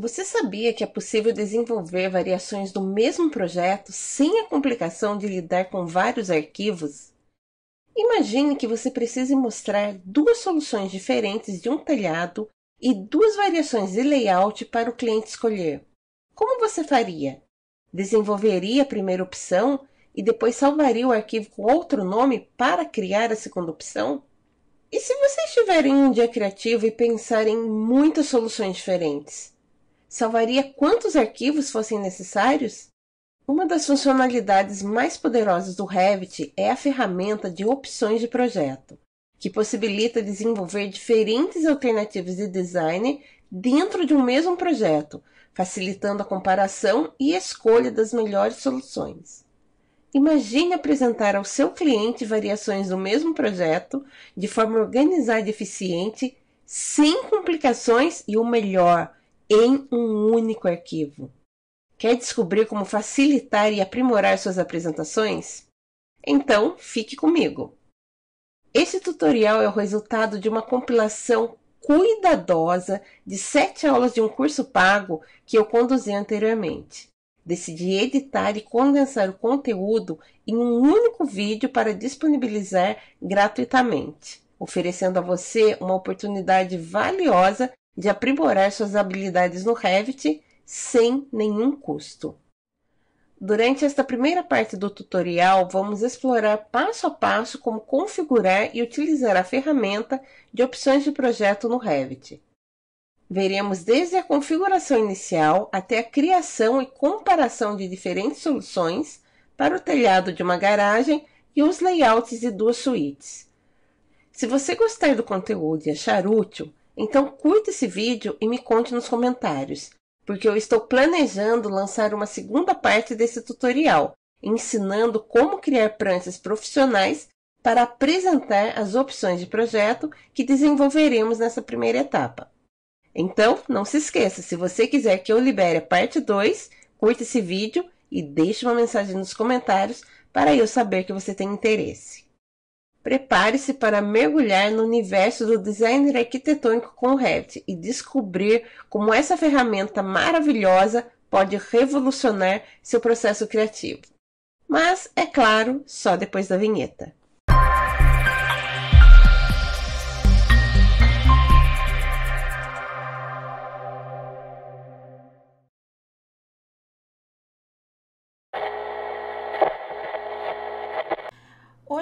Você sabia que é possível desenvolver variações do mesmo projeto sem a complicação de lidar com vários arquivos? Imagine que você precise mostrar duas soluções diferentes de um telhado e duas variações de layout para o cliente escolher. Como você faria? Desenvolveria a primeira opção e depois salvaria o arquivo com outro nome para criar a segunda opção? E se vocês em um dia criativo e pensarem em muitas soluções diferentes? salvaria quantos arquivos fossem necessários? Uma das funcionalidades mais poderosas do Revit é a ferramenta de opções de projeto, que possibilita desenvolver diferentes alternativas de design dentro de um mesmo projeto, facilitando a comparação e escolha das melhores soluções. Imagine apresentar ao seu cliente variações do mesmo projeto de forma organizada e eficiente, sem complicações e o melhor, em um único arquivo. Quer descobrir como facilitar e aprimorar suas apresentações? Então, fique comigo! Este tutorial é o resultado de uma compilação cuidadosa de sete aulas de um curso pago que eu conduzi anteriormente. Decidi editar e condensar o conteúdo em um único vídeo para disponibilizar gratuitamente, oferecendo a você uma oportunidade valiosa de aprimorar suas habilidades no Revit sem nenhum custo. Durante esta primeira parte do tutorial, vamos explorar passo a passo como configurar e utilizar a ferramenta de opções de projeto no Revit. Veremos desde a configuração inicial até a criação e comparação de diferentes soluções para o telhado de uma garagem e os layouts de duas suítes. Se você gostar do conteúdo e achar útil, então curta esse vídeo e me conte nos comentários, porque eu estou planejando lançar uma segunda parte desse tutorial, ensinando como criar pranchas profissionais para apresentar as opções de projeto que desenvolveremos nessa primeira etapa. Então, não se esqueça, se você quiser que eu libere a parte 2, curta esse vídeo e deixe uma mensagem nos comentários para eu saber que você tem interesse. Prepare-se para mergulhar no universo do design arquitetônico com o Revit e descobrir como essa ferramenta maravilhosa pode revolucionar seu processo criativo. Mas, é claro, só depois da vinheta.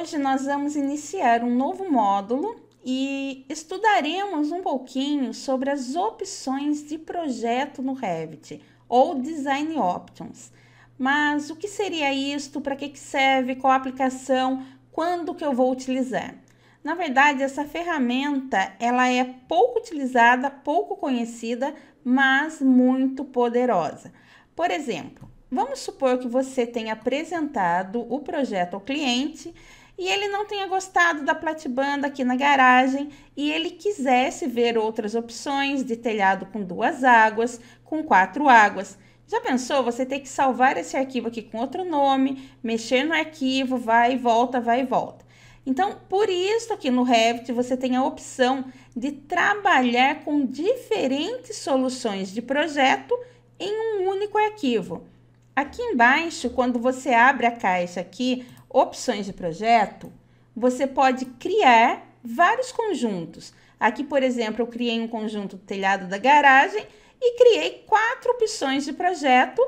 hoje nós vamos iniciar um novo módulo e estudaremos um pouquinho sobre as opções de projeto no Revit ou Design Options. Mas o que seria isto? Para que, que serve? Qual a aplicação? Quando que eu vou utilizar? Na verdade, essa ferramenta ela é pouco utilizada, pouco conhecida, mas muito poderosa. Por exemplo, vamos supor que você tenha apresentado o projeto ao cliente e ele não tenha gostado da platibanda aqui na garagem e ele quisesse ver outras opções de telhado com duas águas, com quatro águas. Já pensou você ter que salvar esse arquivo aqui com outro nome, mexer no arquivo, vai e volta, vai e volta. Então, por isso aqui no Revit você tem a opção de trabalhar com diferentes soluções de projeto em um único arquivo. Aqui embaixo, quando você abre a caixa aqui, opções de projeto, você pode criar vários conjuntos. Aqui, por exemplo, eu criei um conjunto telhado da garagem e criei quatro opções de projeto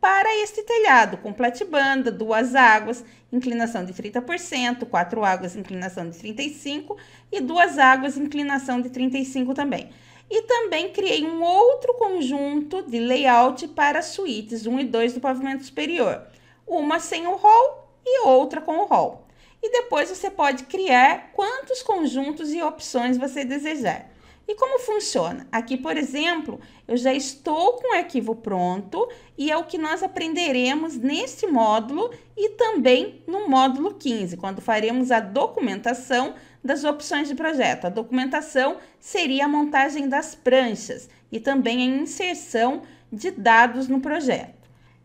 para este telhado, com banda, duas águas, inclinação de 30%, quatro águas, inclinação de 35% e duas águas, inclinação de 35% também. E também criei um outro conjunto de layout para suítes 1 e 2 do pavimento superior, uma sem o hall e outra com o rol. E depois você pode criar quantos conjuntos e opções você desejar. E como funciona? Aqui, por exemplo, eu já estou com o arquivo pronto e é o que nós aprenderemos neste módulo e também no módulo 15, quando faremos a documentação das opções de projeto. A documentação seria a montagem das pranchas e também a inserção de dados no projeto.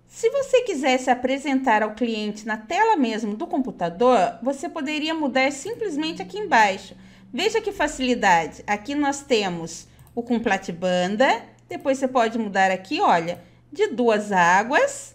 Se você quisesse apresentar ao cliente na tela mesmo do computador, você poderia mudar simplesmente aqui embaixo. Veja que facilidade. Aqui nós temos o com platibanda, depois você pode mudar aqui, olha, de duas águas.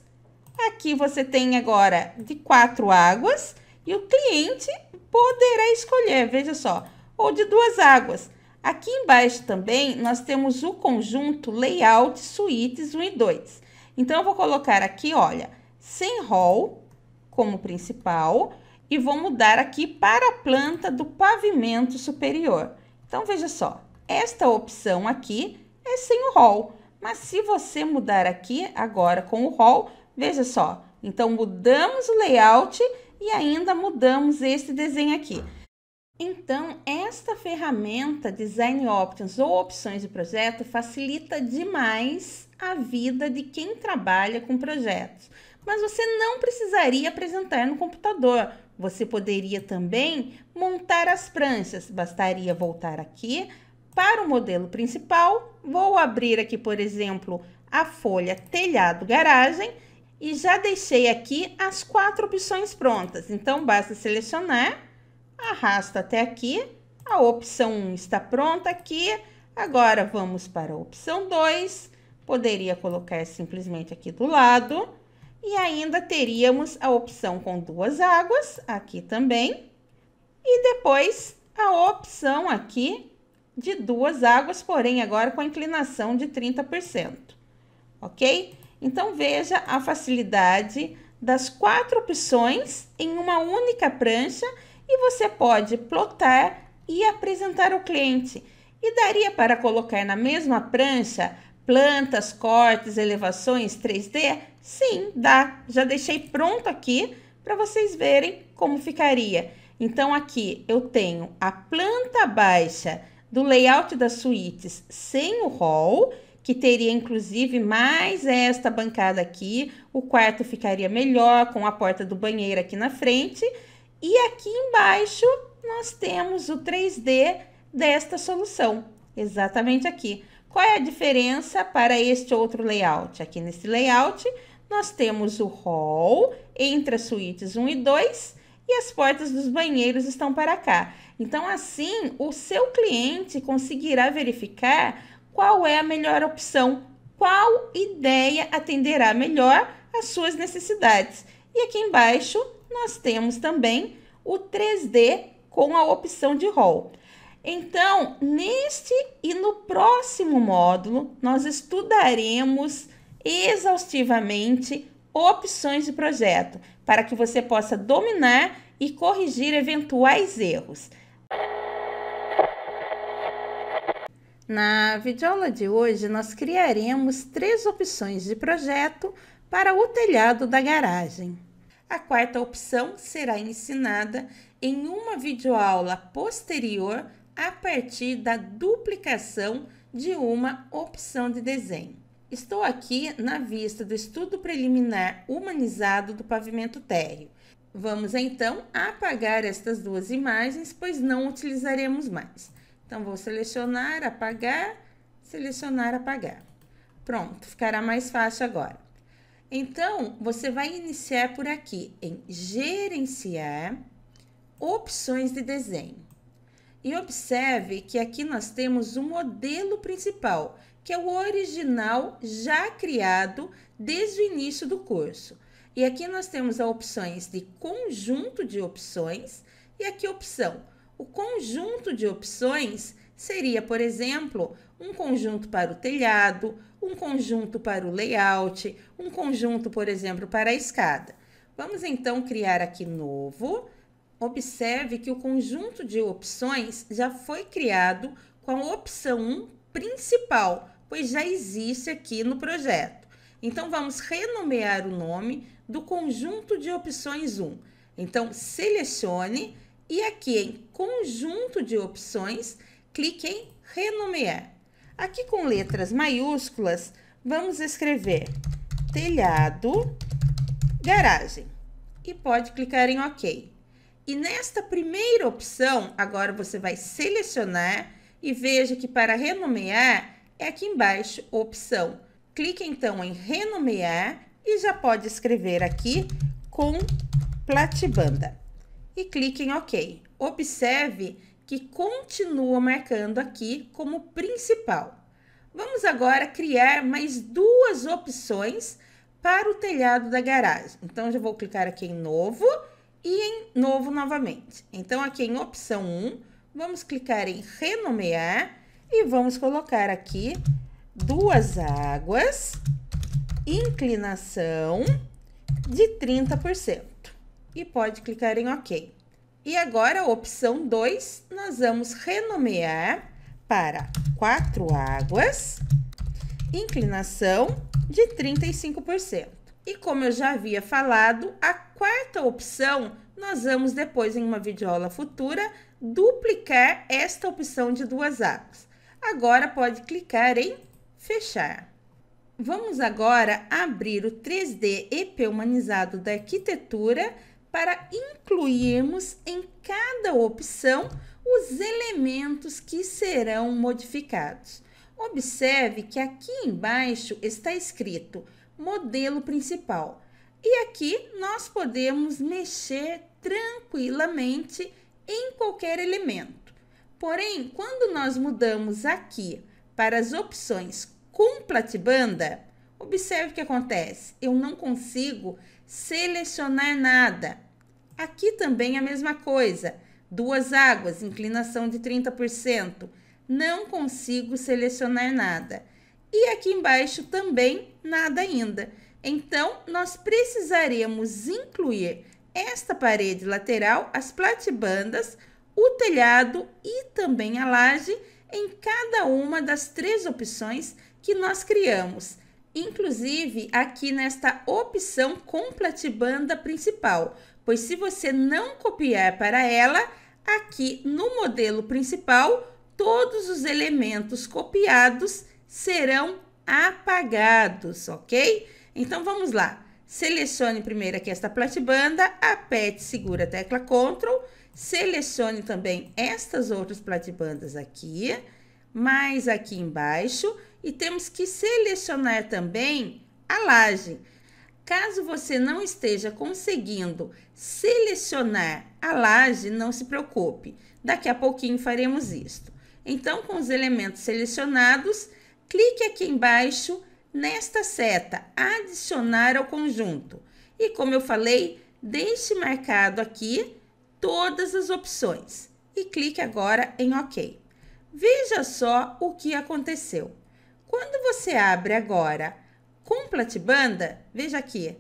Aqui você tem agora de quatro águas e o cliente poderá escolher, veja só, ou de duas águas. Aqui embaixo também nós temos o conjunto layout Suites 1 e 2. Então, eu vou colocar aqui, olha, sem rol como principal e vou mudar aqui para a planta do pavimento superior. Então, veja só, esta opção aqui é sem o rol, mas se você mudar aqui agora com o rol, veja só, então mudamos o layout e ainda mudamos esse desenho aqui. Então, esta ferramenta Design Options ou opções de projeto facilita demais a vida de quem trabalha com projetos. Mas você não precisaria apresentar no computador. Você poderia também montar as pranchas. Bastaria voltar aqui para o modelo principal. Vou abrir aqui, por exemplo, a folha telhado garagem e já deixei aqui as quatro opções prontas. Então, basta selecionar arrasta até aqui. A opção 1 está pronta aqui. Agora vamos para a opção 2. Poderia colocar simplesmente aqui do lado. E ainda teríamos a opção com duas águas aqui também. E depois a opção aqui de duas águas, porém agora com a inclinação de 30%. Ok? Então veja a facilidade das quatro opções em uma única prancha e você pode plotar e apresentar o cliente. E daria para colocar na mesma prancha plantas, cortes, elevações 3D? Sim, dá. Já deixei pronto aqui para vocês verem como ficaria. Então aqui eu tenho a planta baixa do layout das suítes sem o hall, que teria inclusive mais esta bancada aqui. O quarto ficaria melhor com a porta do banheiro aqui na frente. E aqui embaixo nós temos o 3D desta solução, exatamente aqui. Qual é a diferença para este outro layout? Aqui nesse layout, nós temos o hall entre as suítes 1 e 2 e as portas dos banheiros estão para cá. Então, assim, o seu cliente conseguirá verificar qual é a melhor opção, qual ideia atenderá melhor às suas necessidades. E aqui embaixo nós temos também o 3D com a opção de rol. Então, neste e no próximo módulo, nós estudaremos exaustivamente opções de projeto para que você possa dominar e corrigir eventuais erros. Na videoaula de hoje, nós criaremos três opções de projeto para o telhado da garagem. A quarta opção será ensinada em uma videoaula posterior a partir da duplicação de uma opção de desenho. Estou aqui na vista do estudo preliminar humanizado do pavimento térreo. Vamos então apagar estas duas imagens, pois não utilizaremos mais. Então, vou selecionar, apagar, selecionar, apagar. Pronto, ficará mais fácil agora. Então, você vai iniciar por aqui em gerenciar opções de desenho. E observe que aqui nós temos o um modelo principal, que é o original já criado desde o início do curso. E aqui nós temos as opções de conjunto de opções e aqui opção. O conjunto de opções seria, por exemplo, um conjunto para o telhado, um conjunto para o layout, um conjunto, por exemplo, para a escada. Vamos então criar aqui novo. Observe que o conjunto de opções já foi criado com a opção 1 principal, pois já existe aqui no projeto. Então, vamos renomear o nome do conjunto de opções 1. Então, selecione e aqui em conjunto de opções, clique em renomear. Aqui com letras maiúsculas, vamos escrever telhado, garagem. E pode clicar em OK. E nesta primeira opção, agora você vai selecionar e veja que para renomear é aqui embaixo opção. Clique então em renomear e já pode escrever aqui com platibanda. E clique em OK. Observe que continua marcando aqui como principal. Vamos agora criar mais duas opções para o telhado da garagem. Então, já vou clicar aqui em novo e em novo novamente. Então, aqui em opção 1, vamos clicar em renomear e vamos colocar aqui duas águas, inclinação de 30%. E pode clicar em OK. E agora, opção 2, nós vamos renomear para quatro águas, inclinação de 35%. E como eu já havia falado, a quarta opção, nós vamos depois, em uma videoaula futura, duplicar esta opção de duas águas. Agora, pode clicar em fechar. Vamos agora abrir o 3D EP humanizado da arquitetura para incluirmos em cada opção os elementos que serão modificados. Observe que aqui embaixo está escrito modelo principal e aqui nós podemos mexer tranquilamente em qualquer elemento. Porém, quando nós mudamos aqui para as opções com platibanda, observe o que acontece. Eu não consigo selecionar nada. Aqui também é a mesma coisa. Duas águas, inclinação de 30%. Não consigo selecionar nada. E aqui embaixo também nada ainda. Então, nós precisaremos incluir esta parede lateral, as platibandas, o telhado e também a laje em cada uma das três opções que nós criamos inclusive aqui nesta opção banda principal, pois se você não copiar para ela, aqui no modelo principal, todos os elementos copiados serão apagados, ok? Então vamos lá. Selecione primeiro aqui esta platibanda, aperte, segura a tecla Ctrl, selecione também estas outras bandas aqui, mais aqui embaixo, e temos que selecionar também a laje. Caso você não esteja conseguindo selecionar a laje, não se preocupe. Daqui a pouquinho faremos isto. Então, com os elementos selecionados, clique aqui embaixo nesta seta adicionar ao conjunto. E como eu falei, deixe marcado aqui todas as opções e clique agora em OK. Veja só o que aconteceu. Quando você abre agora com Platibanda, veja aqui,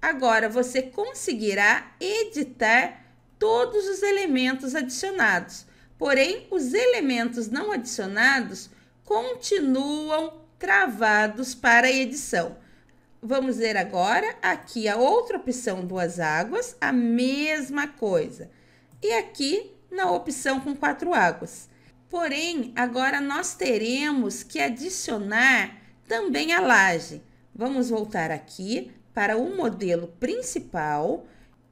agora você conseguirá editar todos os elementos adicionados. Porém, os elementos não adicionados continuam travados para a edição. Vamos ver agora aqui a outra opção duas águas, a mesma coisa. E aqui na opção com quatro águas. Porém, agora nós teremos que adicionar também a laje. Vamos voltar aqui para o modelo principal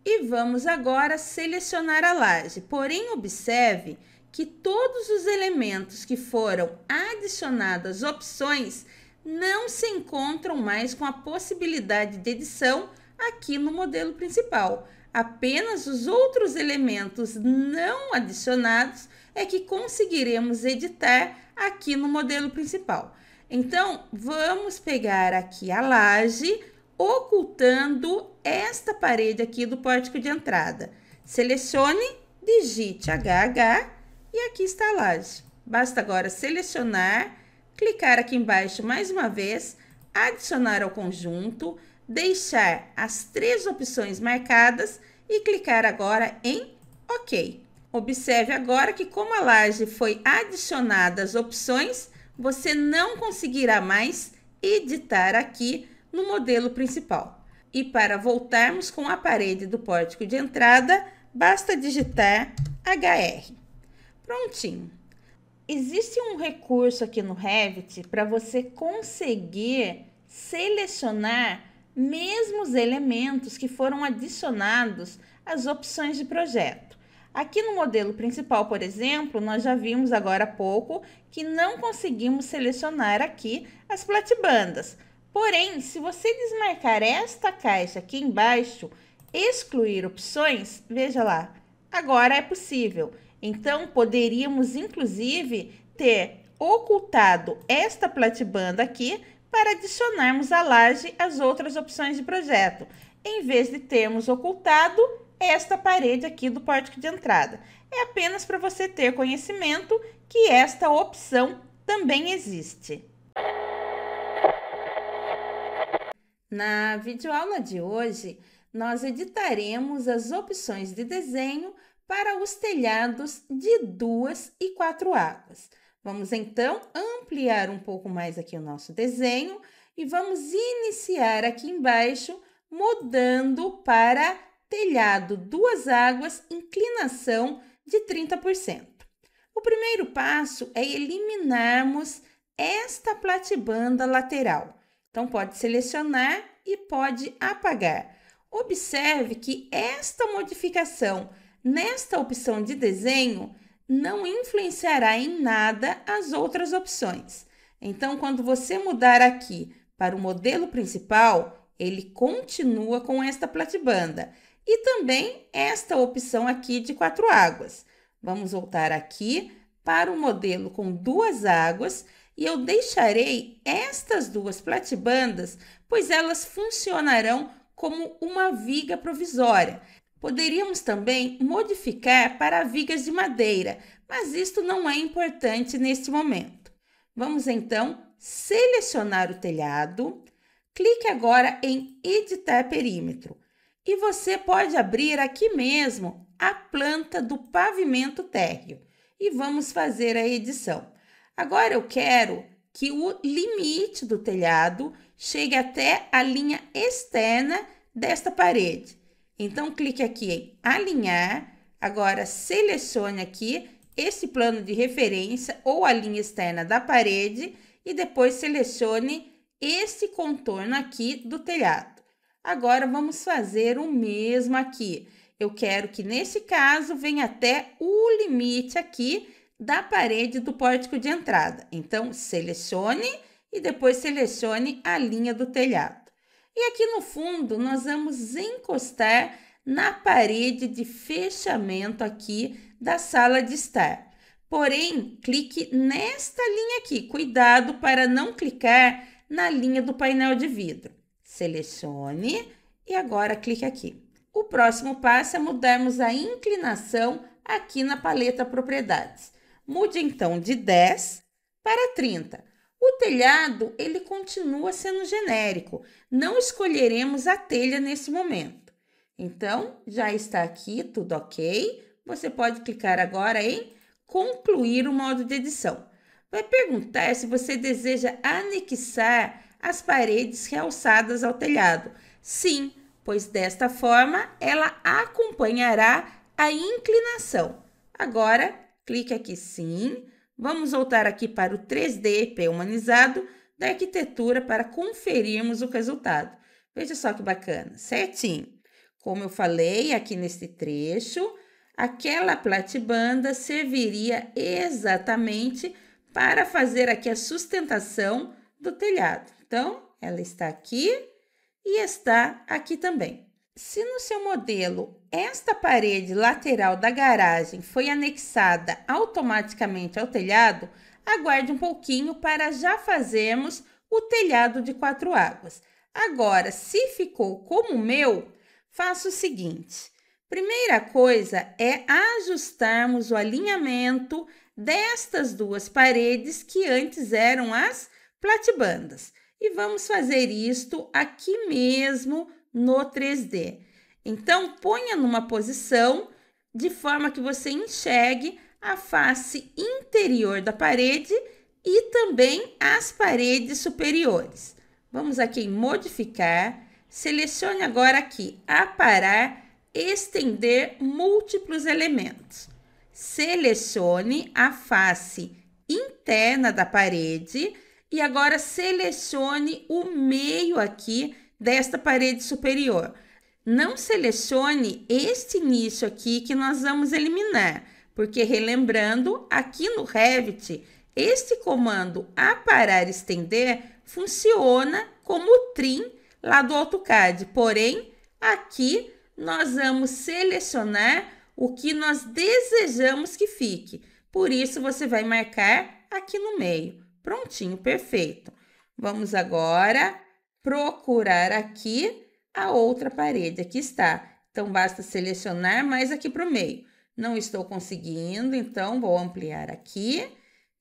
e vamos agora selecionar a laje. Porém, observe que todos os elementos que foram adicionados opções não se encontram mais com a possibilidade de edição aqui no modelo principal. Apenas os outros elementos não adicionados é que conseguiremos editar aqui no modelo principal. Então, vamos pegar aqui a laje, ocultando esta parede aqui do pórtico de entrada. Selecione, digite HH e aqui está a laje. Basta agora selecionar, clicar aqui embaixo mais uma vez, adicionar ao conjunto, deixar as três opções marcadas e clicar agora em OK. Observe agora que como a laje foi adicionada às opções, você não conseguirá mais editar aqui no modelo principal. E para voltarmos com a parede do pórtico de entrada, basta digitar HR. Prontinho. Existe um recurso aqui no Revit para você conseguir selecionar mesmos elementos que foram adicionados às opções de projeto. Aqui no modelo principal, por exemplo, nós já vimos agora há pouco que não conseguimos selecionar aqui as platibandas. Porém, se você desmarcar esta caixa aqui embaixo, excluir opções, veja lá, agora é possível. Então, poderíamos inclusive ter ocultado esta platibanda aqui para adicionarmos à laje as outras opções de projeto, em vez de termos ocultado esta parede aqui do pórtico de entrada. É apenas para você ter conhecimento que esta opção também existe. Na videoaula de hoje, nós editaremos as opções de desenho para os telhados de duas e quatro águas. Vamos então ampliar um pouco mais aqui o nosso desenho e vamos iniciar aqui embaixo mudando para telhado, duas águas, inclinação de 30%. O primeiro passo é eliminarmos esta platibanda lateral. Então, pode selecionar e pode apagar. Observe que esta modificação nesta opção de desenho não influenciará em nada as outras opções. Então, quando você mudar aqui para o modelo principal, ele continua com esta platibanda. E também esta opção aqui de quatro águas. Vamos voltar aqui para o modelo com duas águas e eu deixarei estas duas platibandas, pois elas funcionarão como uma viga provisória. Poderíamos também modificar para vigas de madeira, mas isto não é importante neste momento. Vamos então selecionar o telhado, clique agora em editar perímetro. E você pode abrir aqui mesmo a planta do pavimento térreo e vamos fazer a edição. Agora eu quero que o limite do telhado chegue até a linha externa desta parede. Então clique aqui em alinhar, agora selecione aqui esse plano de referência ou a linha externa da parede e depois selecione esse contorno aqui do telhado. Agora vamos fazer o mesmo aqui. Eu quero que nesse caso venha até o limite aqui da parede do pórtico de entrada. Então, selecione e depois selecione a linha do telhado. E aqui no fundo, nós vamos encostar na parede de fechamento aqui da sala de estar. Porém, clique nesta linha aqui. Cuidado para não clicar na linha do painel de vidro selecione e agora clique aqui. O próximo passo é mudarmos a inclinação aqui na paleta propriedades. Mude então de 10 para 30. O telhado, ele continua sendo genérico. Não escolheremos a telha nesse momento. Então, já está aqui, tudo ok. Você pode clicar agora em concluir o modo de edição. Vai perguntar se você deseja anexar as paredes realçadas ao telhado. Sim, pois desta forma ela acompanhará a inclinação. Agora, clique aqui sim. Vamos voltar aqui para o 3D P-humanizado da arquitetura para conferirmos o resultado. Veja só que bacana, certinho. Como eu falei aqui nesse trecho, aquela platibanda serviria exatamente para fazer aqui a sustentação do telhado. Então, ela está aqui e está aqui também. Se no seu modelo esta parede lateral da garagem foi anexada automaticamente ao telhado, aguarde um pouquinho para já fazermos o telhado de quatro águas. Agora, se ficou como o meu, faça o seguinte: primeira coisa é ajustarmos o alinhamento destas duas paredes que antes eram as platibandas e vamos fazer isto aqui mesmo no 3D. Então, ponha numa posição de forma que você enxergue a face interior da parede e também as paredes superiores. Vamos aqui em modificar, selecione agora aqui aparar, estender múltiplos elementos. Selecione a face interna da parede e agora selecione o meio aqui desta parede superior. Não selecione este início aqui que nós vamos eliminar, porque relembrando, aqui no Revit, este comando aparar estender funciona como o trim lá do AutoCAD, porém aqui nós vamos selecionar o que nós desejamos que fique. Por isso você vai marcar aqui no meio. Prontinho, perfeito. Vamos agora procurar aqui a outra parede. Aqui está. Então, basta selecionar mais aqui para o meio. Não estou conseguindo, então vou ampliar aqui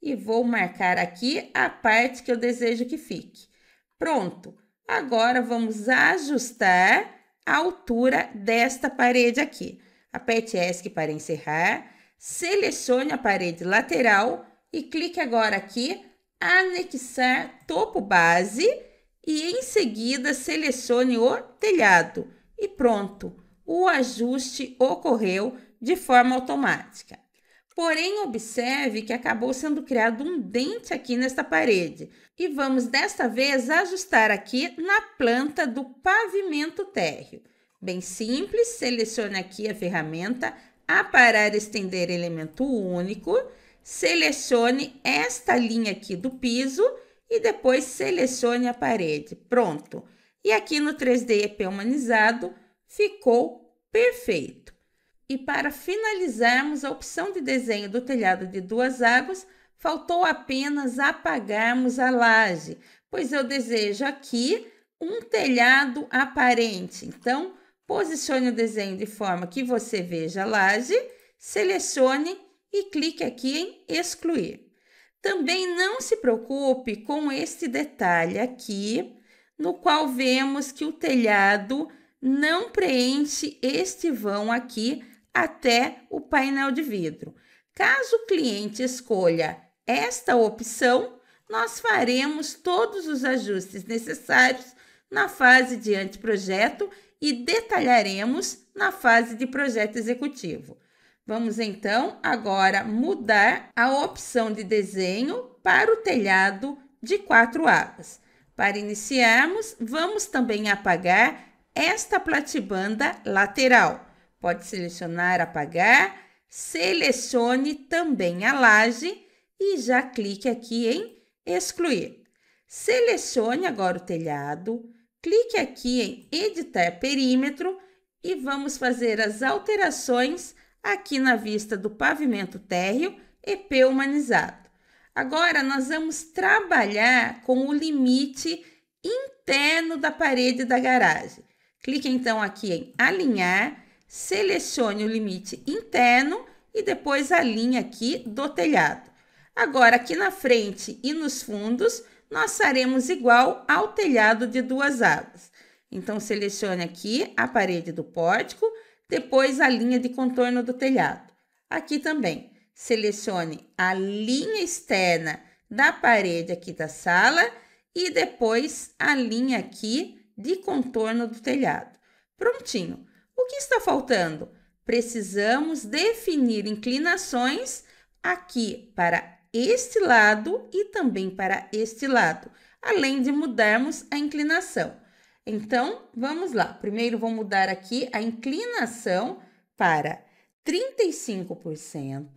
e vou marcar aqui a parte que eu desejo que fique. Pronto. Agora, vamos ajustar a altura desta parede aqui. Aperte ESC para encerrar, selecione a parede lateral e clique agora aqui anexar topo base e em seguida selecione o telhado e pronto, o ajuste ocorreu de forma automática. Porém, observe que acabou sendo criado um dente aqui nesta parede e vamos desta vez ajustar aqui na planta do pavimento térreo. Bem simples, selecione aqui a ferramenta Aparar Estender Elemento Único selecione esta linha aqui do piso e depois selecione a parede. Pronto. E aqui no 3D EP humanizado ficou perfeito. E para finalizarmos a opção de desenho do telhado de duas águas, faltou apenas apagarmos a laje, pois eu desejo aqui um telhado aparente. Então, posicione o desenho de forma que você veja a laje, selecione e clique aqui em excluir. Também não se preocupe com este detalhe aqui, no qual vemos que o telhado não preenche este vão aqui até o painel de vidro. Caso o cliente escolha esta opção, nós faremos todos os ajustes necessários na fase de anteprojeto e detalharemos na fase de projeto executivo. Vamos então agora mudar a opção de desenho para o telhado de quatro abas. Para iniciarmos, vamos também apagar esta platibanda lateral. Pode selecionar apagar, selecione também a laje e já clique aqui em excluir. Selecione agora o telhado, clique aqui em editar perímetro e vamos fazer as alterações aqui na vista do pavimento térreo e P humanizado. Agora, nós vamos trabalhar com o limite interno da parede da garagem. Clique então aqui em alinhar, selecione o limite interno e depois a linha aqui do telhado. Agora, aqui na frente e nos fundos, nós faremos igual ao telhado de duas abas. Então, selecione aqui a parede do pórtico, depois a linha de contorno do telhado. Aqui também, selecione a linha externa da parede aqui da sala e depois a linha aqui de contorno do telhado. Prontinho. O que está faltando? Precisamos definir inclinações aqui para este lado e também para este lado, além de mudarmos a inclinação. Então, vamos lá. Primeiro, vou mudar aqui a inclinação para 35%.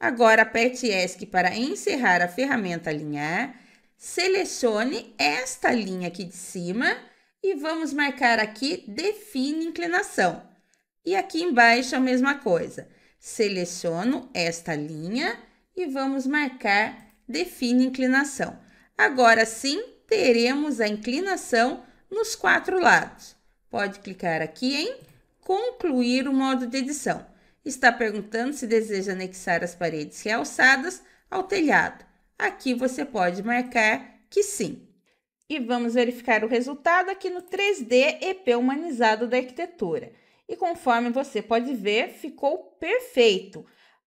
Agora, aperte ESC para encerrar a ferramenta alinhar. Selecione esta linha aqui de cima e vamos marcar aqui Define inclinação. E aqui embaixo a mesma coisa. Seleciono esta linha e vamos marcar Define inclinação. Agora sim, teremos a inclinação nos quatro lados. Pode clicar aqui em concluir o modo de edição. Está perguntando se deseja anexar as paredes realçadas ao telhado. Aqui você pode marcar que sim. E vamos verificar o resultado aqui no 3D EP humanizado da arquitetura. E conforme você pode ver, ficou perfeito.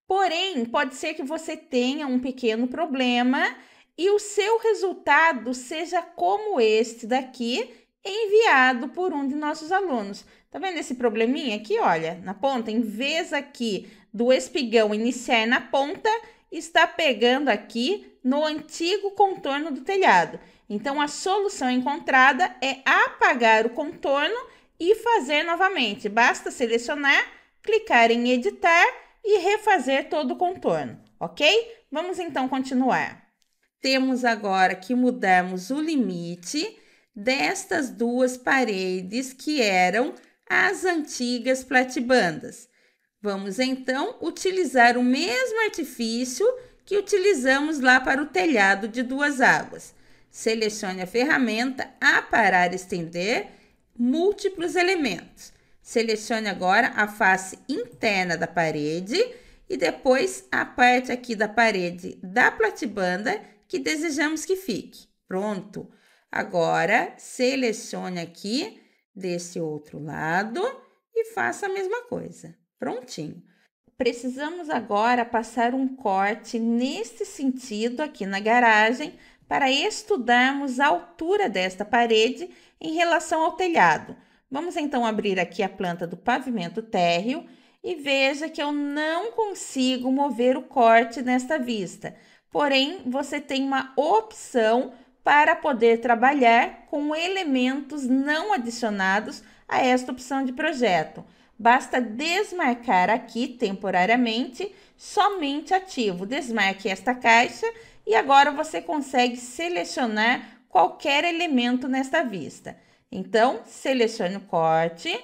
Porém, pode ser que você tenha um pequeno problema e o seu resultado seja como este daqui, enviado por um de nossos alunos. Tá vendo esse probleminha aqui? Olha, na ponta, em vez aqui do espigão iniciar na ponta, está pegando aqui no antigo contorno do telhado. Então, a solução encontrada é apagar o contorno e fazer novamente. Basta selecionar, clicar em editar e refazer todo o contorno, ok? Vamos então continuar. Temos agora que mudarmos o limite destas duas paredes que eram as antigas platibandas. Vamos então utilizar o mesmo artifício que utilizamos lá para o telhado de duas águas. Selecione a ferramenta Aparar Estender Múltiplos Elementos. Selecione agora a face interna da parede e depois a parte aqui da parede da platibanda que desejamos que fique. Pronto! Agora, selecione aqui desse outro lado e faça a mesma coisa. Prontinho. Precisamos agora passar um corte nesse sentido aqui na garagem para estudarmos a altura desta parede em relação ao telhado. Vamos então abrir aqui a planta do pavimento térreo e veja que eu não consigo mover o corte nesta vista. Porém, você tem uma opção para poder trabalhar com elementos não adicionados a esta opção de projeto. Basta desmarcar aqui temporariamente somente ativo. Desmarque esta caixa e agora você consegue selecionar qualquer elemento nesta vista. Então, selecione o corte,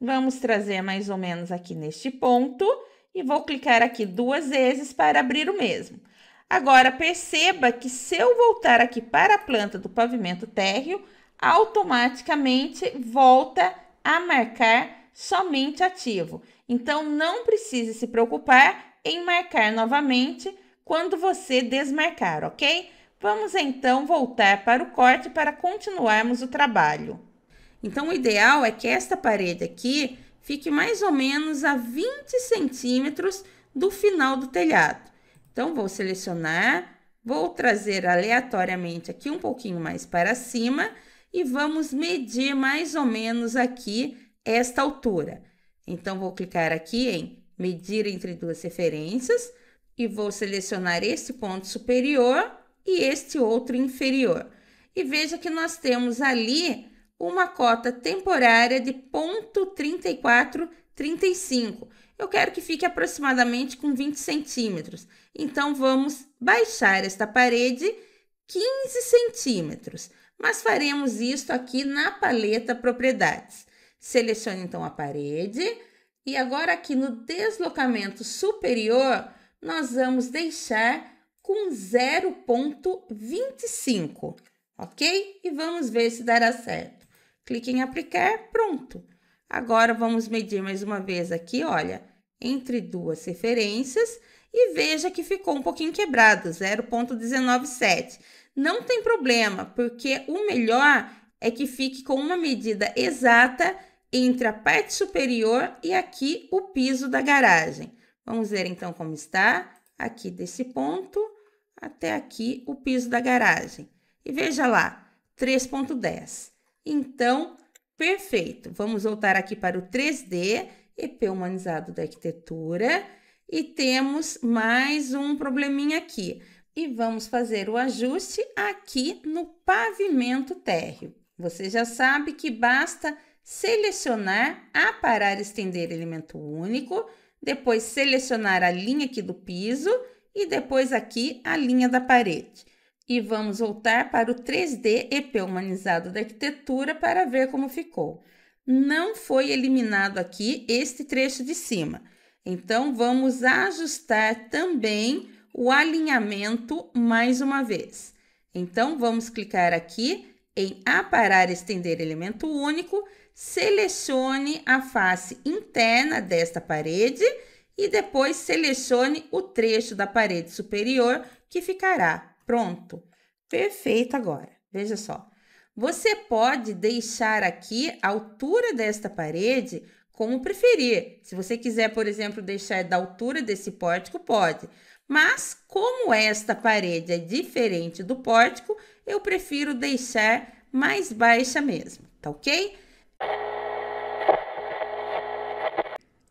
vamos trazer mais ou menos aqui neste ponto e vou clicar aqui duas vezes para abrir o mesmo. Agora, perceba que se eu voltar aqui para a planta do pavimento térreo, automaticamente volta a marcar somente ativo. Então, não precise se preocupar em marcar novamente quando você desmarcar, ok? Vamos então voltar para o corte para continuarmos o trabalho. Então, o ideal é que esta parede aqui fique mais ou menos a 20 centímetros do final do telhado. Então, vou selecionar, vou trazer aleatoriamente aqui um pouquinho mais para cima e vamos medir mais ou menos aqui esta altura. Então, vou clicar aqui em medir entre duas referências e vou selecionar este ponto superior e este outro inferior. E veja que nós temos ali uma cota temporária de 0,3435. Eu quero que fique aproximadamente com 20 centímetros. Então, vamos baixar esta parede 15 centímetros, mas faremos isto aqui na paleta Propriedades. Selecione, então, a parede e agora aqui no deslocamento superior, nós vamos deixar com 0.25, ok? E vamos ver se dará certo. Clique em aplicar, pronto. Agora, vamos medir mais uma vez aqui, olha, entre duas referências e veja que ficou um pouquinho quebrado, 0.197. Não tem problema, porque o melhor é que fique com uma medida exata entre a parte superior e aqui o piso da garagem. Vamos ver então como está, aqui desse ponto até aqui o piso da garagem. E veja lá, 3.10. Então, perfeito. Vamos voltar aqui para o 3D, EP humanizado da arquitetura. E temos mais um probleminha aqui. E vamos fazer o ajuste aqui no pavimento térreo. Você já sabe que basta selecionar, aparar, estender elemento único, depois selecionar a linha aqui do piso e depois aqui a linha da parede. E vamos voltar para o 3D EP humanizado da arquitetura para ver como ficou. Não foi eliminado aqui este trecho de cima. Então, vamos ajustar também o alinhamento mais uma vez. Então, vamos clicar aqui em Aparar Estender Elemento Único, selecione a face interna desta parede e depois selecione o trecho da parede superior que ficará pronto. Perfeito agora. Veja só. Você pode deixar aqui a altura desta parede como preferir. Se você quiser, por exemplo, deixar da altura desse pórtico, pode. Mas como esta parede é diferente do pórtico, eu prefiro deixar mais baixa mesmo, tá ok?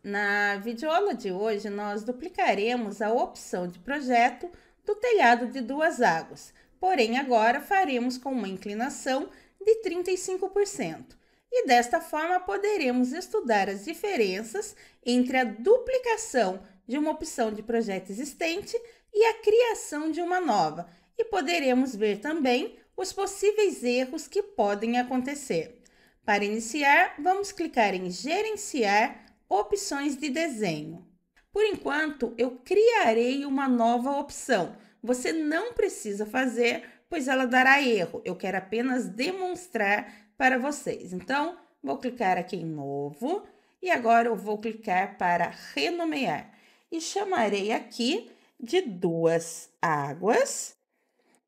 Na videoaula de hoje, nós duplicaremos a opção de projeto do telhado de duas águas, porém agora faremos com uma inclinação de 35% e desta forma poderemos estudar as diferenças entre a duplicação de uma opção de projeto existente e a criação de uma nova, e poderemos ver também os possíveis erros que podem acontecer. Para iniciar, vamos clicar em Gerenciar opções de desenho. Por enquanto, eu criarei uma nova opção. Você não precisa fazer pois ela dará erro. Eu quero apenas demonstrar para vocês. Então, vou clicar aqui em novo e agora eu vou clicar para renomear e chamarei aqui de duas águas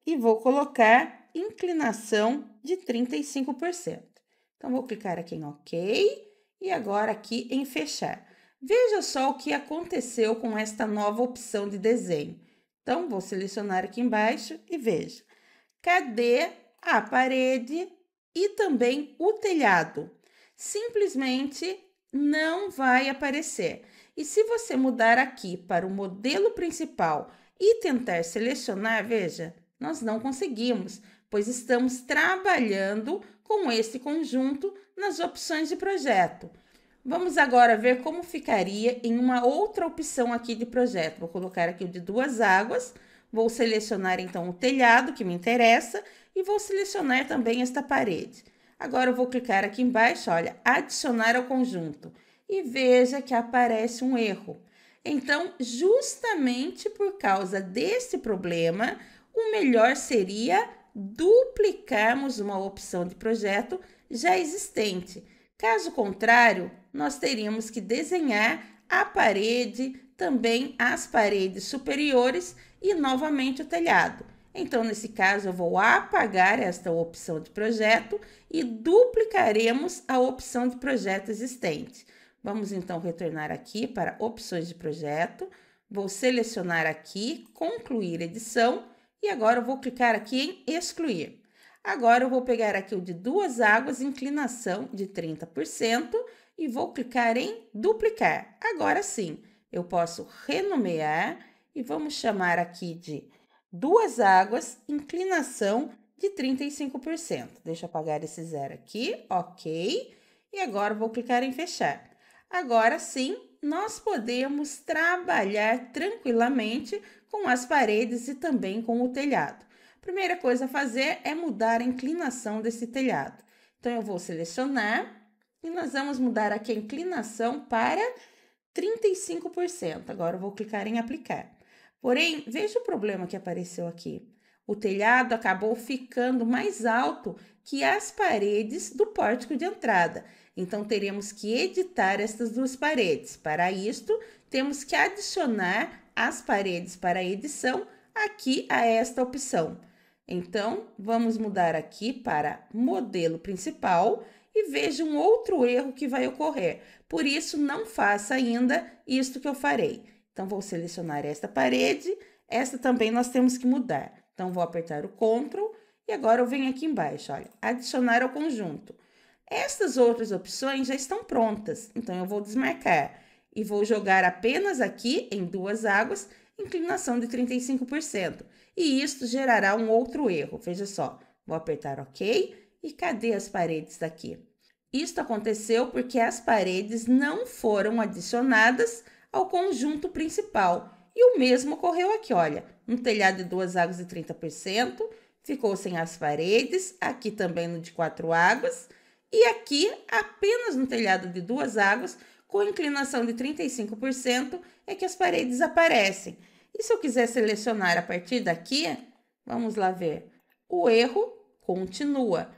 e vou colocar inclinação de 35%. Então, vou clicar aqui em OK e agora aqui em fechar. Veja só o que aconteceu com esta nova opção de desenho. Então, vou selecionar aqui embaixo e veja cadê a parede e também o telhado. Simplesmente não vai aparecer. E se você mudar aqui para o modelo principal e tentar selecionar, veja, nós não conseguimos, pois estamos trabalhando com esse conjunto nas opções de projeto. Vamos agora ver como ficaria em uma outra opção aqui de projeto. Vou colocar aqui o de duas águas Vou selecionar então o telhado que me interessa e vou selecionar também esta parede. Agora eu vou clicar aqui embaixo, olha, adicionar ao conjunto. E veja que aparece um erro. Então, justamente por causa desse problema, o melhor seria duplicarmos uma opção de projeto já existente. Caso contrário, nós teríamos que desenhar a parede, também as paredes superiores e novamente o telhado. Então, nesse caso, eu vou apagar esta opção de projeto e duplicaremos a opção de projeto existente. Vamos então retornar aqui para opções de projeto, vou selecionar aqui, concluir edição e agora eu vou clicar aqui em excluir. Agora eu vou pegar aqui o de duas águas, inclinação de 30% e vou clicar em duplicar. Agora sim, eu posso renomear e vamos chamar aqui de duas águas, inclinação de 35%. Deixa eu apagar esse zero aqui, ok. E agora vou clicar em fechar. Agora sim, nós podemos trabalhar tranquilamente com as paredes e também com o telhado. Primeira coisa a fazer é mudar a inclinação desse telhado. Então, eu vou selecionar e nós vamos mudar aqui a inclinação para 35%. Agora, eu vou clicar em aplicar. Porém, veja o problema que apareceu aqui. O telhado acabou ficando mais alto que as paredes do pórtico de entrada. Então, teremos que editar estas duas paredes. Para isto, temos que adicionar as paredes para edição aqui a esta opção. Então, vamos mudar aqui para modelo principal e veja um outro erro que vai ocorrer. Por isso, não faça ainda isto que eu farei. Então, vou selecionar esta parede. Esta também nós temos que mudar. Então, vou apertar o Ctrl e agora eu venho aqui embaixo, olha, adicionar ao conjunto. Estas outras opções já estão prontas, então eu vou desmarcar e vou jogar apenas aqui em duas águas, inclinação de 35%. E isto gerará um outro erro, veja só. Vou apertar OK e cadê as paredes daqui? Isto aconteceu porque as paredes não foram adicionadas ao conjunto principal. E o mesmo ocorreu aqui, olha, um telhado de duas águas de 30%, ficou sem as paredes, aqui também no de quatro águas, e aqui apenas no telhado de duas águas, com inclinação de 35%, é que as paredes aparecem. E se eu quiser selecionar a partir daqui, vamos lá ver, o erro continua.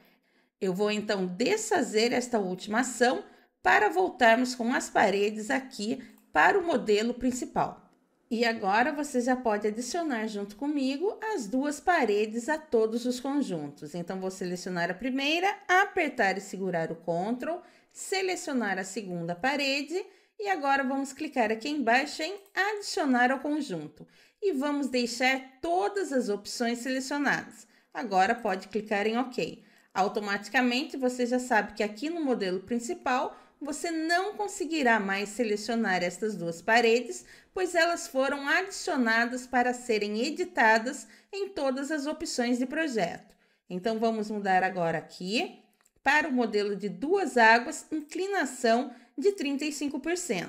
Eu vou então desfazer esta última ação para voltarmos com as paredes aqui para o modelo principal. E agora você já pode adicionar junto comigo as duas paredes a todos os conjuntos. Então, vou selecionar a primeira, apertar e segurar o Ctrl, selecionar a segunda parede e agora vamos clicar aqui embaixo em adicionar ao conjunto e vamos deixar todas as opções selecionadas. Agora pode clicar em OK. Automaticamente você já sabe que aqui no modelo principal você não conseguirá mais selecionar estas duas paredes, pois elas foram adicionadas para serem editadas em todas as opções de projeto. Então, vamos mudar agora aqui para o modelo de duas águas, inclinação de 35%.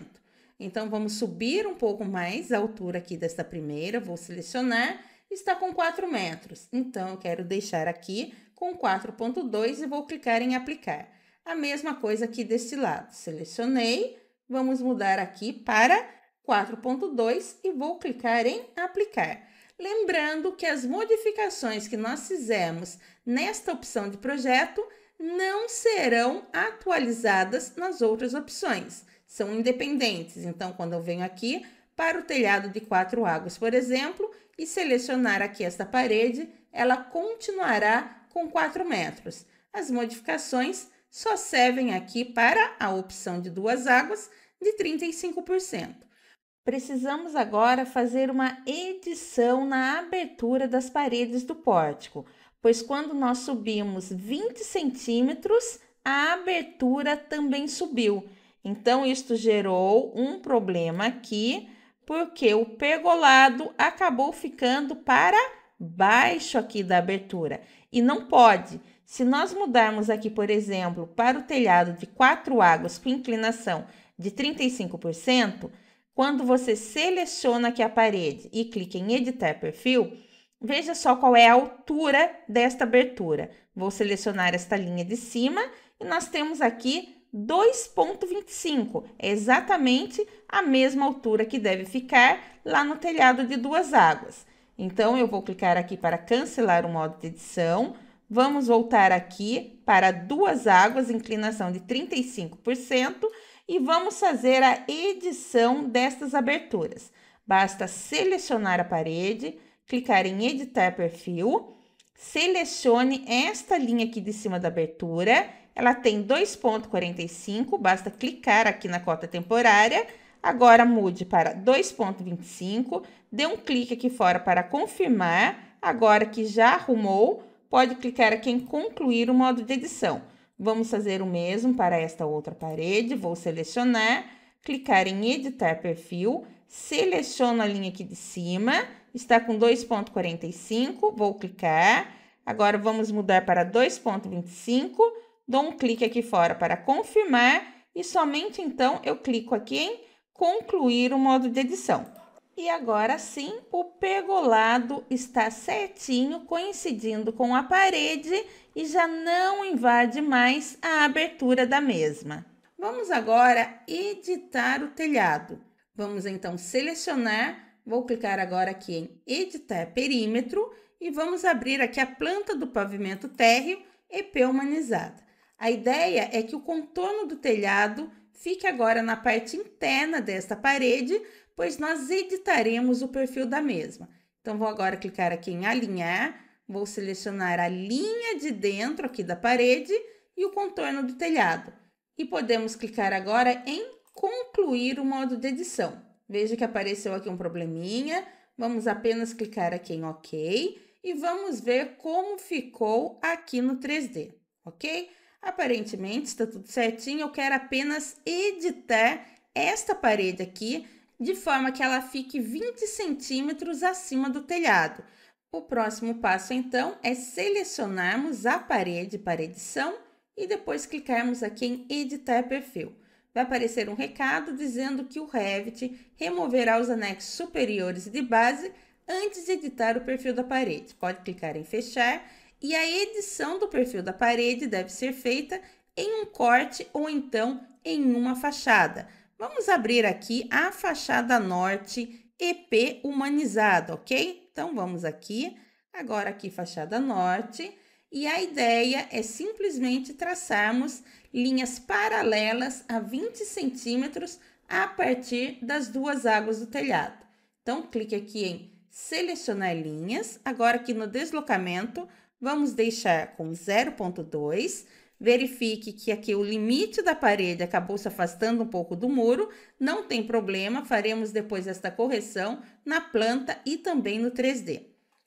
Então, vamos subir um pouco mais a altura aqui desta primeira, vou selecionar, está com 4 metros. Então, eu quero deixar aqui com 4.2 e vou clicar em aplicar. A mesma coisa aqui desse lado. Selecionei, vamos mudar aqui para 4.2 e vou clicar em aplicar. Lembrando que as modificações que nós fizemos nesta opção de projeto não serão atualizadas nas outras opções, são independentes. Então, quando eu venho aqui para o telhado de quatro águas, por exemplo, e selecionar aqui esta parede, ela continuará com 4 metros. As modificações só servem aqui para a opção de duas águas de 35%. Precisamos agora fazer uma edição na abertura das paredes do pórtico, pois quando nós subimos 20 centímetros, a abertura também subiu. Então, isto gerou um problema aqui, porque o pergolado acabou ficando para baixo aqui da abertura. E não pode. Se nós mudarmos aqui, por exemplo, para o telhado de quatro águas com inclinação de 35%, quando você seleciona aqui a parede e clica em editar perfil, veja só qual é a altura desta abertura. Vou selecionar esta linha de cima e nós temos aqui 2,25, é exatamente a mesma altura que deve ficar lá no telhado de duas águas. Então, eu vou clicar aqui para cancelar o modo de edição, Vamos voltar aqui para duas águas, inclinação de 35%, e vamos fazer a edição destas aberturas. Basta selecionar a parede, clicar em editar perfil, selecione esta linha aqui de cima da abertura, ela tem 2.45, basta clicar aqui na cota temporária, agora mude para 2.25, dê um clique aqui fora para confirmar, agora que já arrumou, pode clicar aqui em concluir o modo de edição. Vamos fazer o mesmo para esta outra parede. Vou selecionar, clicar em editar perfil, seleciono a linha aqui de cima, está com 2.45, vou clicar. Agora vamos mudar para 2.25, dou um clique aqui fora para confirmar e somente então eu clico aqui em concluir o modo de edição. E agora sim, o pergolado está certinho, coincidindo com a parede e já não invade mais a abertura da mesma. Vamos agora editar o telhado. Vamos então selecionar, vou clicar agora aqui em editar perímetro e vamos abrir aqui a planta do pavimento térreo EP humanizada. A ideia é que o contorno do telhado fique agora na parte interna desta parede pois nós editaremos o perfil da mesma. Então, vou agora clicar aqui em alinhar, vou selecionar a linha de dentro aqui da parede e o contorno do telhado. E podemos clicar agora em concluir o modo de edição. Veja que apareceu aqui um probleminha, vamos apenas clicar aqui em OK e vamos ver como ficou aqui no 3D, ok? Aparentemente está tudo certinho, eu quero apenas editar esta parede aqui de forma que ela fique 20 centímetros acima do telhado. O próximo passo, então, é selecionarmos a parede para edição e depois clicarmos aqui em editar perfil. Vai aparecer um recado dizendo que o Revit removerá os anexos superiores de base antes de editar o perfil da parede. Pode clicar em fechar e a edição do perfil da parede deve ser feita em um corte ou então em uma fachada. Vamos abrir aqui a fachada norte EP humanizada, ok? Então, vamos aqui. Agora aqui, fachada norte. E a ideia é simplesmente traçarmos linhas paralelas a 20 centímetros a partir das duas águas do telhado. Então, clique aqui em selecionar linhas. Agora aqui no deslocamento, vamos deixar com 0.2 Verifique que aqui o limite da parede acabou se afastando um pouco do muro, não tem problema, faremos depois esta correção na planta e também no 3D.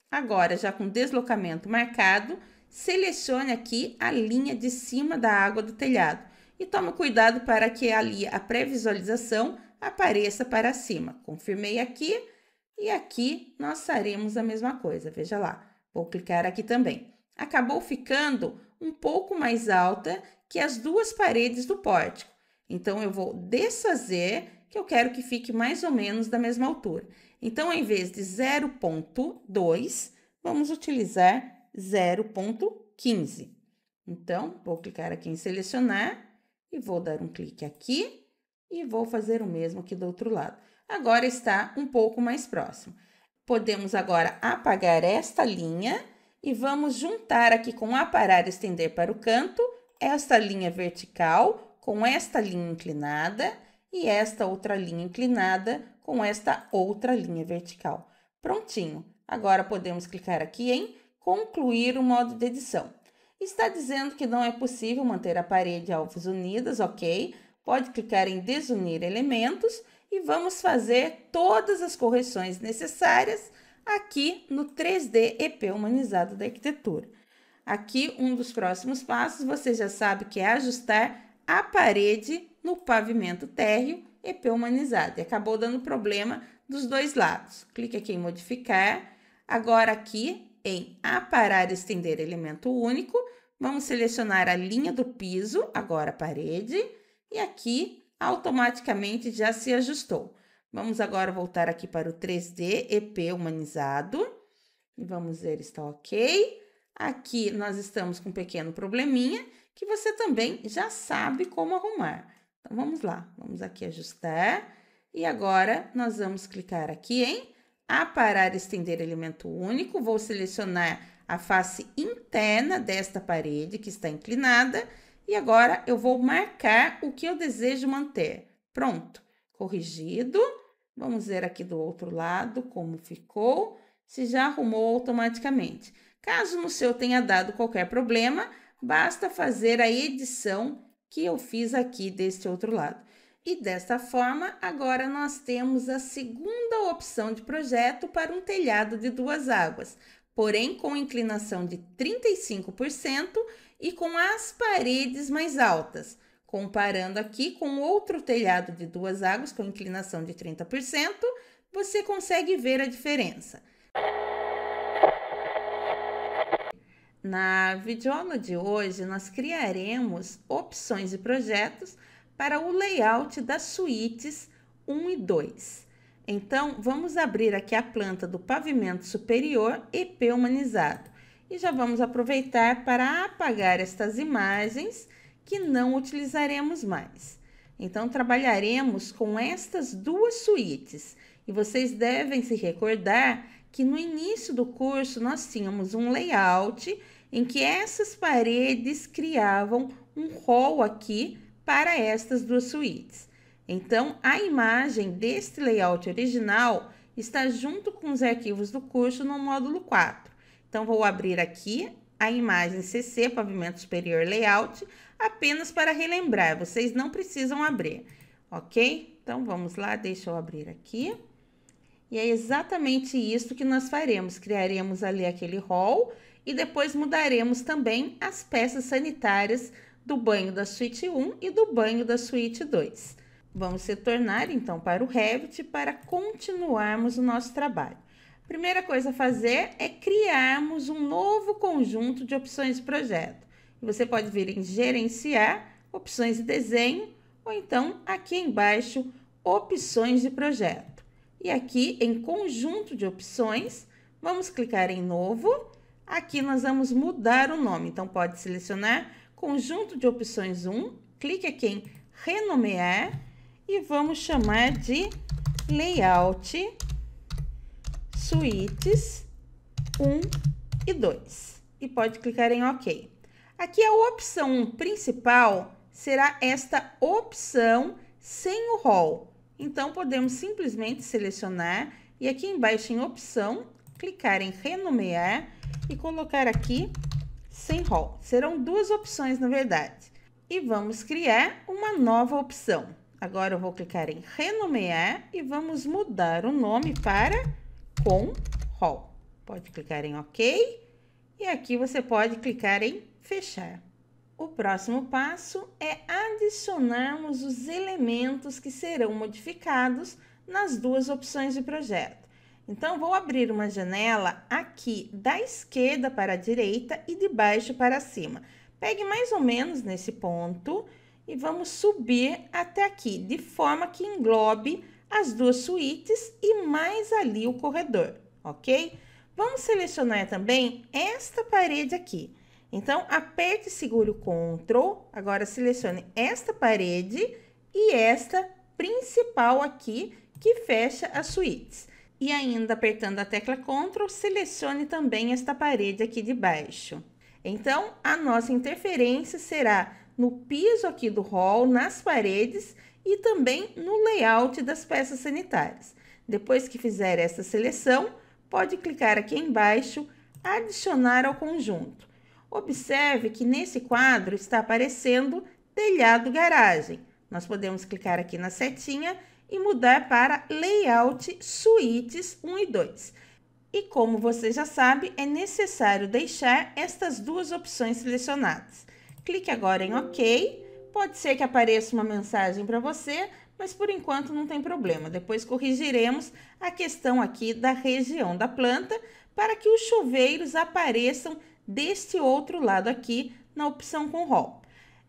Agora, já com deslocamento marcado, selecione aqui a linha de cima da água do telhado e tome cuidado para que ali a pré-visualização apareça para cima. Confirmei aqui e aqui nós faremos a mesma coisa, veja lá. Vou clicar aqui também. Acabou ficando um pouco mais alta que as duas paredes do pórtico. Então, eu vou desfazer, que eu quero que fique mais ou menos da mesma altura. Então, em vez de 0,2, vamos utilizar 0,15. Então, vou clicar aqui em selecionar e vou dar um clique aqui e vou fazer o mesmo aqui do outro lado. Agora está um pouco mais próximo. Podemos agora apagar esta linha e vamos juntar aqui com aparar estender para o canto esta linha vertical com esta linha inclinada e esta outra linha inclinada com esta outra linha vertical. Prontinho. Agora podemos clicar aqui em concluir o modo de edição. Está dizendo que não é possível manter a parede alvos unidas, ok? Pode clicar em desunir elementos e vamos fazer todas as correções necessárias aqui no 3D EP Humanizado da Arquitetura. Aqui, um dos próximos passos, você já sabe que é ajustar a parede no pavimento térreo EP Humanizado. E acabou dando problema dos dois lados. Clique aqui em Modificar. Agora aqui em Aparar e Estender Elemento Único, vamos selecionar a linha do piso, agora a parede, e aqui automaticamente já se ajustou. Vamos agora voltar aqui para o 3D EP humanizado. e Vamos ver, está ok. Aqui nós estamos com um pequeno probleminha que você também já sabe como arrumar. Então vamos lá, vamos aqui ajustar. E agora nós vamos clicar aqui em aparar estender elemento único. Vou selecionar a face interna desta parede que está inclinada. E agora eu vou marcar o que eu desejo manter. Pronto corrigido. Vamos ver aqui do outro lado como ficou, se já arrumou automaticamente. Caso no seu tenha dado qualquer problema, basta fazer a edição que eu fiz aqui deste outro lado. E desta forma, agora nós temos a segunda opção de projeto para um telhado de duas águas, porém com inclinação de 35% e com as paredes mais altas. Comparando aqui com outro telhado de duas águas com inclinação de 30%, você consegue ver a diferença. Na videoaula de hoje, nós criaremos opções e projetos para o layout das suítes 1 e 2. Então, vamos abrir aqui a planta do pavimento superior EP humanizado. E já vamos aproveitar para apagar estas imagens que não utilizaremos mais. Então, trabalharemos com estas duas suítes e vocês devem se recordar que no início do curso nós tínhamos um layout em que essas paredes criavam um hall aqui para estas duas suítes. Então, a imagem deste layout original está junto com os arquivos do curso no módulo 4. Então, vou abrir aqui a imagem CC Pavimento Superior Layout, apenas para relembrar, vocês não precisam abrir, ok? Então, vamos lá, deixa eu abrir aqui. E é exatamente isso que nós faremos, criaremos ali aquele hall e depois mudaremos também as peças sanitárias do banho da suíte 1 e do banho da suíte 2. Vamos retornar então para o Revit para continuarmos o nosso trabalho. primeira coisa a fazer é criarmos um novo conjunto de opções de projeto. Você pode vir em gerenciar, opções de desenho, ou então aqui embaixo, opções de projeto. E aqui em conjunto de opções, vamos clicar em novo. Aqui nós vamos mudar o nome, então pode selecionar conjunto de opções 1, clique aqui em renomear e vamos chamar de layout suítes 1 e 2. E pode clicar em OK. Aqui a opção principal será esta opção sem o rol. Então, podemos simplesmente selecionar e aqui embaixo em opção, clicar em renomear e colocar aqui sem rol. Serão duas opções, na verdade. E vamos criar uma nova opção. Agora eu vou clicar em renomear e vamos mudar o nome para com rol. Pode clicar em OK e aqui você pode clicar em fechar. O próximo passo é adicionarmos os elementos que serão modificados nas duas opções de projeto. Então, vou abrir uma janela aqui da esquerda para a direita e de baixo para cima. Pegue mais ou menos nesse ponto e vamos subir até aqui, de forma que englobe as duas suítes e mais ali o corredor, ok? Vamos selecionar também esta parede aqui. Então, aperte e segure o Ctrl. Agora, selecione esta parede e esta principal aqui, que fecha as suítes. E ainda apertando a tecla Ctrl, selecione também esta parede aqui de baixo. Então, a nossa interferência será no piso aqui do hall, nas paredes e também no layout das peças sanitárias. Depois que fizer essa seleção, pode clicar aqui embaixo, adicionar ao conjunto. Observe que nesse quadro está aparecendo telhado garagem. Nós podemos clicar aqui na setinha e mudar para layout suítes 1 e 2. E como você já sabe, é necessário deixar estas duas opções selecionadas. Clique agora em OK. Pode ser que apareça uma mensagem para você, mas por enquanto não tem problema. Depois corrigiremos a questão aqui da região da planta para que os chuveiros apareçam deste outro lado aqui na opção com rol.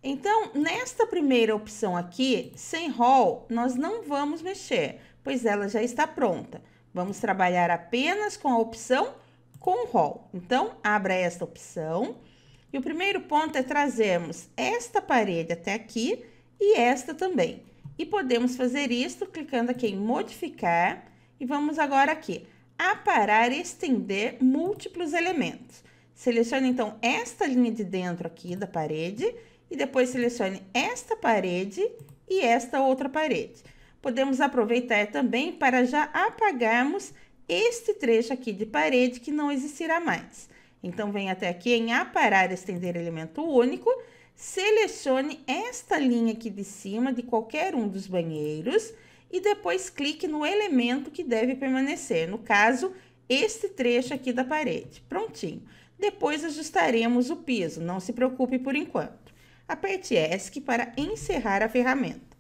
Então, nesta primeira opção aqui, sem rol, nós não vamos mexer, pois ela já está pronta. Vamos trabalhar apenas com a opção com rol. Então, abra esta opção. E o primeiro ponto é trazermos esta parede até aqui e esta também. E podemos fazer isso clicando aqui em modificar e vamos agora aqui aparar e estender múltiplos elementos. Selecione então esta linha de dentro aqui da parede e depois selecione esta parede e esta outra parede. Podemos aproveitar também para já apagarmos este trecho aqui de parede que não existirá mais. Então, vem até aqui em aparar e estender elemento único Selecione esta linha aqui de cima de qualquer um dos banheiros e depois clique no elemento que deve permanecer, no caso, este trecho aqui da parede. Prontinho. Depois ajustaremos o piso, não se preocupe por enquanto. Aperte ESC para encerrar a ferramenta.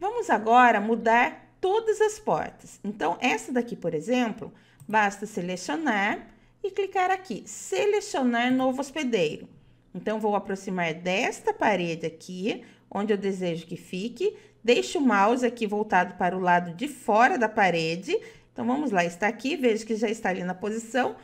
Vamos agora mudar todas as portas. Então, essa daqui, por exemplo, basta selecionar e clicar aqui, selecionar novo hospedeiro. Então, vou aproximar desta parede aqui, onde eu desejo que fique. Deixo o mouse aqui voltado para o lado de fora da parede. Então, vamos lá, está aqui, vejo que já está ali na posição.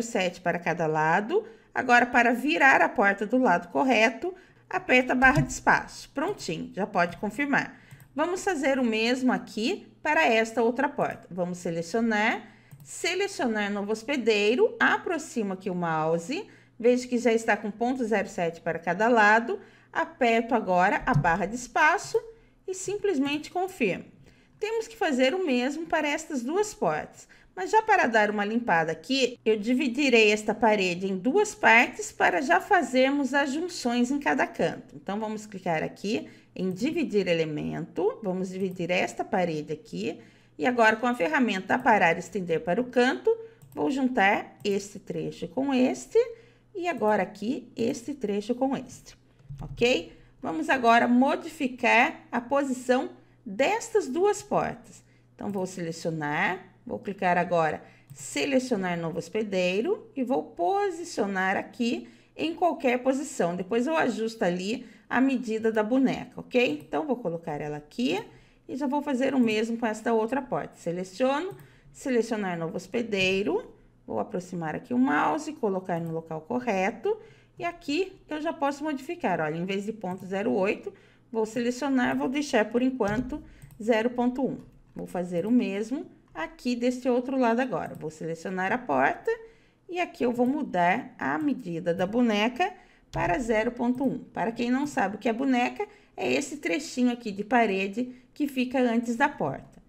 07 para cada lado. Agora, para virar a porta do lado correto, aperta a barra de espaço. Prontinho, já pode confirmar. Vamos fazer o mesmo aqui para esta outra porta. Vamos selecionar, selecionar novo hospedeiro, aproximo aqui o mouse Vejo que já está com 0,07 para cada lado. Aperto agora a barra de espaço e simplesmente confirmo. Temos que fazer o mesmo para estas duas portas, mas já para dar uma limpada aqui, eu dividirei esta parede em duas partes para já fazermos as junções em cada canto. Então, vamos clicar aqui em dividir elemento, vamos dividir esta parede aqui, e agora com a ferramenta aparar e estender para o canto, vou juntar este trecho com este, e agora aqui este trecho com este, ok? Vamos agora modificar a posição destas duas portas. Então, vou selecionar, vou clicar agora selecionar novo hospedeiro e vou posicionar aqui em qualquer posição. Depois eu ajusto ali a medida da boneca, ok? Então, vou colocar ela aqui e já vou fazer o mesmo com esta outra porta. Seleciono, selecionar novo hospedeiro Vou aproximar aqui o mouse, colocar no local correto. E aqui eu já posso modificar, olha, em vez de ponto 0,8, vou selecionar, vou deixar por enquanto 0,1. Vou fazer o mesmo aqui deste outro lado agora. Vou selecionar a porta e aqui eu vou mudar a medida da boneca para 0,1. Para quem não sabe o que é boneca, é esse trechinho aqui de parede que fica antes da porta.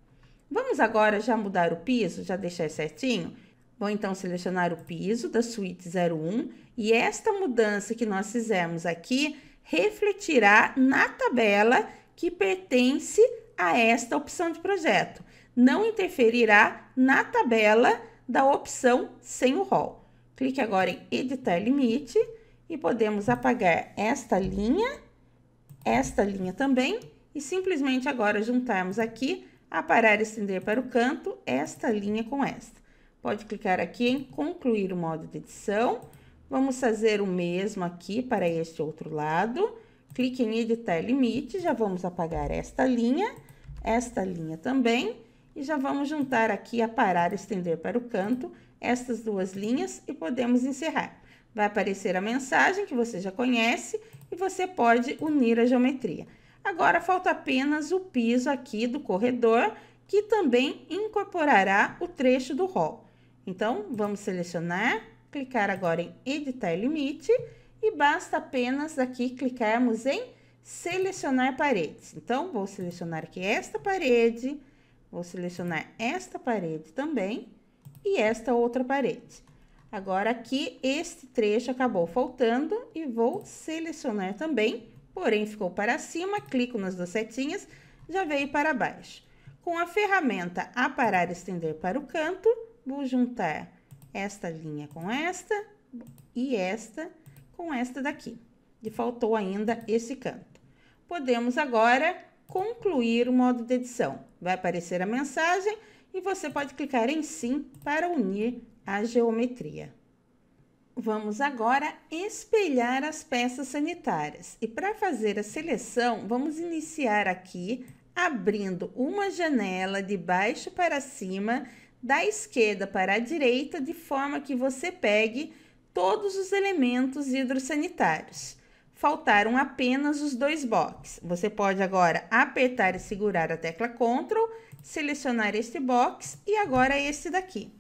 Vamos agora já mudar o piso, já deixar certinho? Vou então selecionar o piso da suíte 01 e esta mudança que nós fizemos aqui refletirá na tabela que pertence a esta opção de projeto. Não interferirá na tabela da opção sem o rol. Clique agora em editar limite e podemos apagar esta linha, esta linha também e simplesmente agora juntarmos aqui, aparar e estender para o canto esta linha com esta. Pode clicar aqui em concluir o modo de edição. Vamos fazer o mesmo aqui para este outro lado. Clique em editar limite, já vamos apagar esta linha, esta linha também. E já vamos juntar aqui a parar, estender para o canto, estas duas linhas e podemos encerrar. Vai aparecer a mensagem que você já conhece e você pode unir a geometria. Agora, falta apenas o piso aqui do corredor, que também incorporará o trecho do hall. Então, vamos selecionar, clicar agora em editar limite e basta apenas aqui clicarmos em selecionar paredes. Então, vou selecionar aqui esta parede, vou selecionar esta parede também e esta outra parede. Agora aqui, este trecho acabou faltando e vou selecionar também, porém ficou para cima, clico nas duas setinhas, já veio para baixo. Com a ferramenta aparar e estender para o canto, vou juntar esta linha com esta e esta com esta daqui. E faltou ainda esse canto. Podemos agora concluir o modo de edição. Vai aparecer a mensagem e você pode clicar em sim para unir a geometria. Vamos agora espelhar as peças sanitárias. E para fazer a seleção, vamos iniciar aqui abrindo uma janela de baixo para cima da esquerda para a direita, de forma que você pegue todos os elementos hidrossanitários. Faltaram apenas os dois boxes. Você pode agora apertar e segurar a tecla Ctrl, selecionar este box e agora este daqui.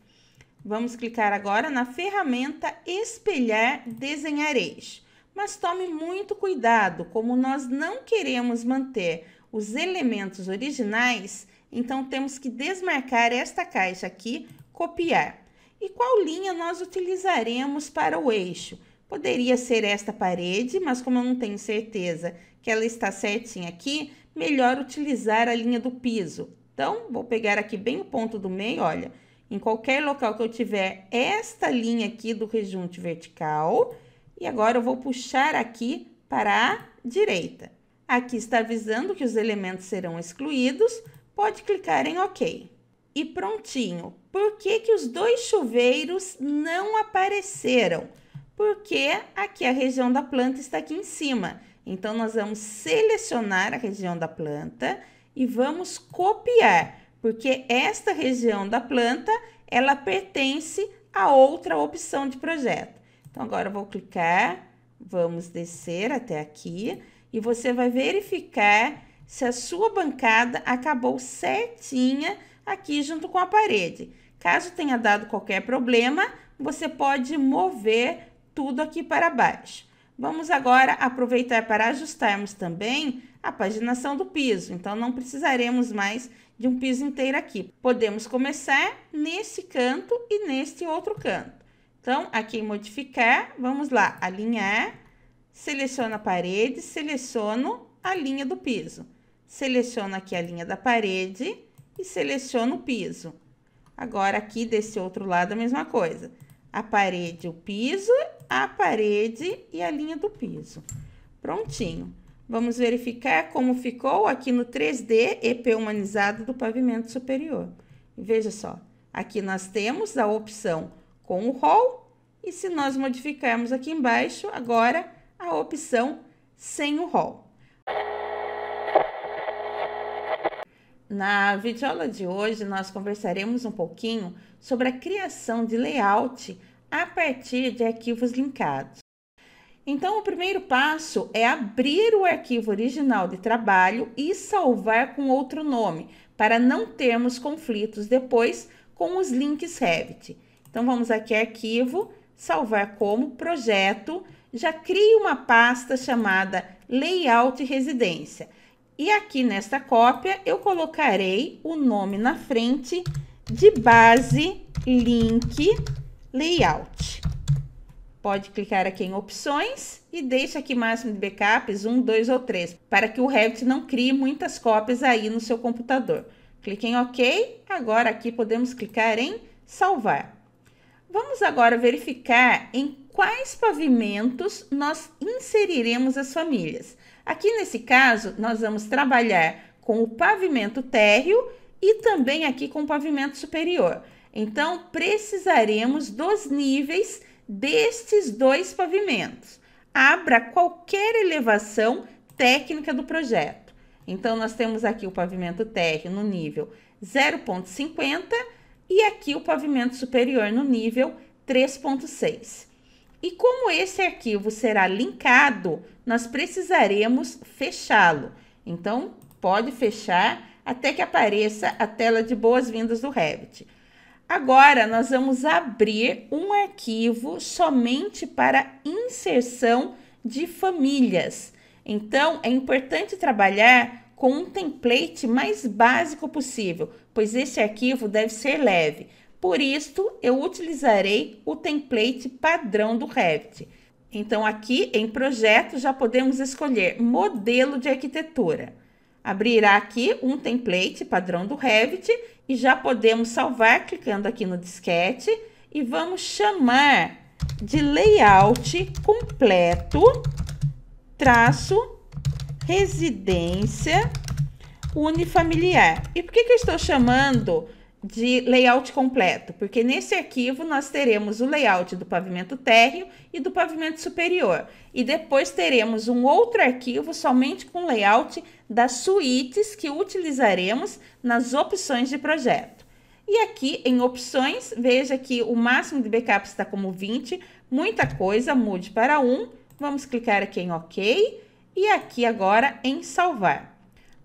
Vamos clicar agora na ferramenta Espelhar Eixo. Mas tome muito cuidado, como nós não queremos manter os elementos originais, então, temos que desmarcar esta caixa aqui, copiar. E qual linha nós utilizaremos para o eixo? Poderia ser esta parede, mas como eu não tenho certeza que ela está certinha aqui, melhor utilizar a linha do piso. Então, vou pegar aqui bem o ponto do meio, olha. Em qualquer local que eu tiver esta linha aqui do rejunte vertical. E agora eu vou puxar aqui para a direita. Aqui está avisando que os elementos serão excluídos, pode clicar em OK. E prontinho. Por que, que os dois chuveiros não apareceram? Porque aqui a região da planta está aqui em cima. Então, nós vamos selecionar a região da planta e vamos copiar, porque esta região da planta, ela pertence a outra opção de projeto. Então, agora eu vou clicar, vamos descer até aqui e você vai verificar se a sua bancada acabou certinha aqui junto com a parede. Caso tenha dado qualquer problema, você pode mover tudo aqui para baixo. Vamos agora aproveitar para ajustarmos também a paginação do piso, então não precisaremos mais de um piso inteiro aqui. Podemos começar nesse canto e neste outro canto. Então, aqui em modificar, vamos lá, alinhar, seleciono a parede, seleciono a linha do piso seleciono aqui a linha da parede e seleciono o piso. Agora, aqui desse outro lado, a mesma coisa. A parede, o piso, a parede e a linha do piso. Prontinho. Vamos verificar como ficou aqui no 3D EP humanizado do pavimento superior. Veja só, aqui nós temos a opção com o hall e se nós modificarmos aqui embaixo, agora a opção sem o hall. Na videoaula de hoje, nós conversaremos um pouquinho sobre a criação de layout a partir de arquivos linkados. Então, o primeiro passo é abrir o arquivo original de trabalho e salvar com outro nome, para não termos conflitos depois com os links Revit. Então, vamos aqui arquivo, salvar como, projeto, já crie uma pasta chamada Layout Residência. E aqui nesta cópia, eu colocarei o nome na frente de base link layout. Pode clicar aqui em opções e deixa aqui máximo de backups, um, dois ou três, para que o Revit não crie muitas cópias aí no seu computador. Clique em OK. Agora aqui podemos clicar em salvar. Vamos agora verificar em quais pavimentos nós inseriremos as famílias. Aqui nesse caso, nós vamos trabalhar com o pavimento térreo e também aqui com o pavimento superior. Então, precisaremos dos níveis destes dois pavimentos. Abra qualquer elevação técnica do projeto. Então, nós temos aqui o pavimento térreo no nível 0,50 e aqui o pavimento superior no nível 3,6. E como esse arquivo será linkado nós precisaremos fechá-lo. Então, pode fechar até que apareça a tela de boas-vindas do Revit. Agora, nós vamos abrir um arquivo somente para inserção de famílias. Então, é importante trabalhar com um template mais básico possível, pois esse arquivo deve ser leve. Por isso, eu utilizarei o template padrão do Revit. Então, aqui em projeto, já podemos escolher modelo de arquitetura. Abrirá aqui um template padrão do Revit e já podemos salvar clicando aqui no disquete e vamos chamar de layout completo traço residência unifamiliar. E por que, que eu estou chamando de layout completo, porque nesse arquivo nós teremos o layout do pavimento térreo e do pavimento superior, e depois teremos um outro arquivo somente com layout das suítes que utilizaremos nas opções de projeto. E aqui em opções, veja que o máximo de backup está como 20, muita coisa, mude para 1, vamos clicar aqui em OK, e aqui agora em salvar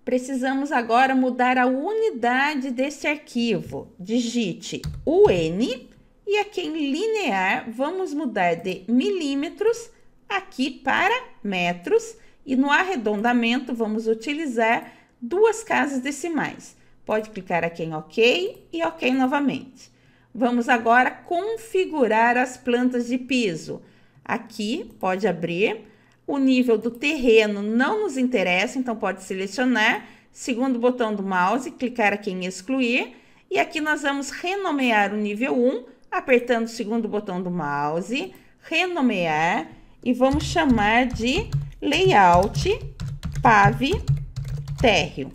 precisamos agora mudar a unidade desse arquivo. Digite UN e aqui em linear vamos mudar de milímetros aqui para metros e no arredondamento vamos utilizar duas casas decimais. Pode clicar aqui em OK e OK novamente. Vamos agora configurar as plantas de piso. Aqui pode abrir o nível do terreno não nos interessa, então pode selecionar. Segundo botão do mouse, clicar aqui em excluir. E aqui nós vamos renomear o nível 1, apertando o segundo botão do mouse, renomear e vamos chamar de layout pave térreo.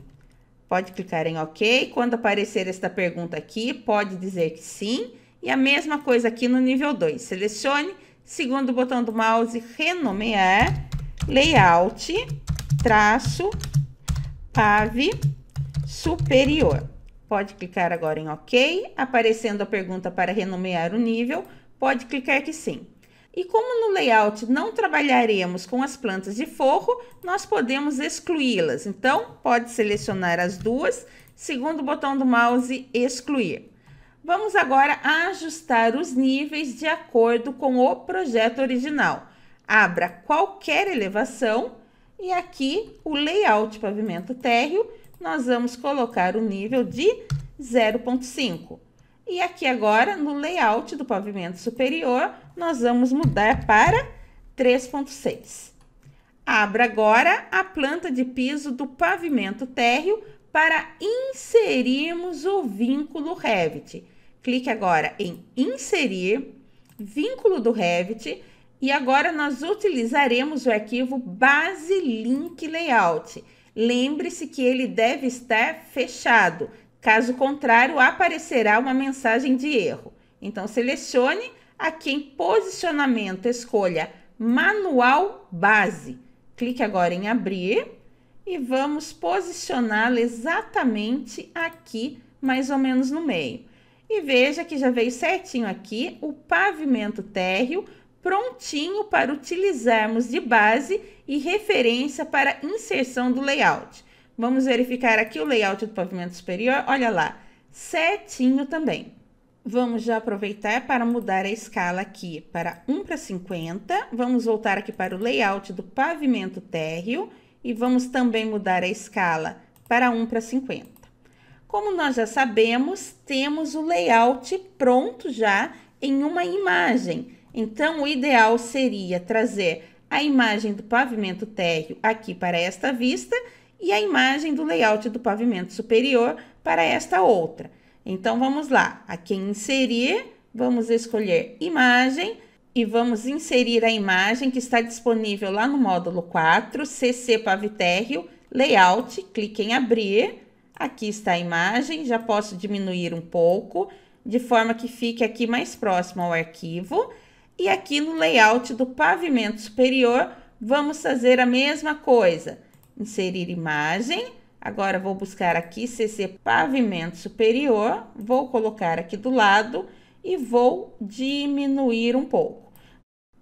Pode clicar em OK. Quando aparecer esta pergunta aqui, pode dizer que sim. E a mesma coisa aqui no nível 2. Selecione segundo botão do mouse, renomear, layout, traço, pave, superior. Pode clicar agora em OK, aparecendo a pergunta para renomear o nível, pode clicar que sim. E como no layout não trabalharemos com as plantas de forro, nós podemos excluí-las. Então, pode selecionar as duas, segundo o botão do mouse, excluir. Vamos agora ajustar os níveis de acordo com o projeto original. Abra qualquer elevação e aqui o layout pavimento térreo, nós vamos colocar o nível de 0.5. E aqui agora, no layout do pavimento superior, nós vamos mudar para 3.6. Abra agora a planta de piso do pavimento térreo para inserirmos o vínculo Revit. Clique agora em inserir, vínculo do Revit e agora nós utilizaremos o arquivo base link layout. Lembre-se que ele deve estar fechado, caso contrário aparecerá uma mensagem de erro. Então selecione aqui em posicionamento, escolha manual base. Clique agora em abrir e vamos posicioná-lo exatamente aqui, mais ou menos no meio. E veja que já veio certinho aqui o pavimento térreo prontinho para utilizarmos de base e referência para inserção do layout. Vamos verificar aqui o layout do pavimento superior, olha lá, certinho também. Vamos já aproveitar para mudar a escala aqui para 1 para 50. Vamos voltar aqui para o layout do pavimento térreo e vamos também mudar a escala para 1 para 50. Como nós já sabemos, temos o layout pronto já em uma imagem. Então, o ideal seria trazer a imagem do pavimento térreo aqui para esta vista e a imagem do layout do pavimento superior para esta outra. Então, vamos lá. Aqui em inserir, vamos escolher imagem e vamos inserir a imagem que está disponível lá no módulo 4, CC Pavitérreo, Layout, clique em abrir Aqui está a imagem, já posso diminuir um pouco, de forma que fique aqui mais próximo ao arquivo. E aqui no layout do pavimento superior, vamos fazer a mesma coisa. Inserir imagem, agora vou buscar aqui CC pavimento superior, vou colocar aqui do lado e vou diminuir um pouco.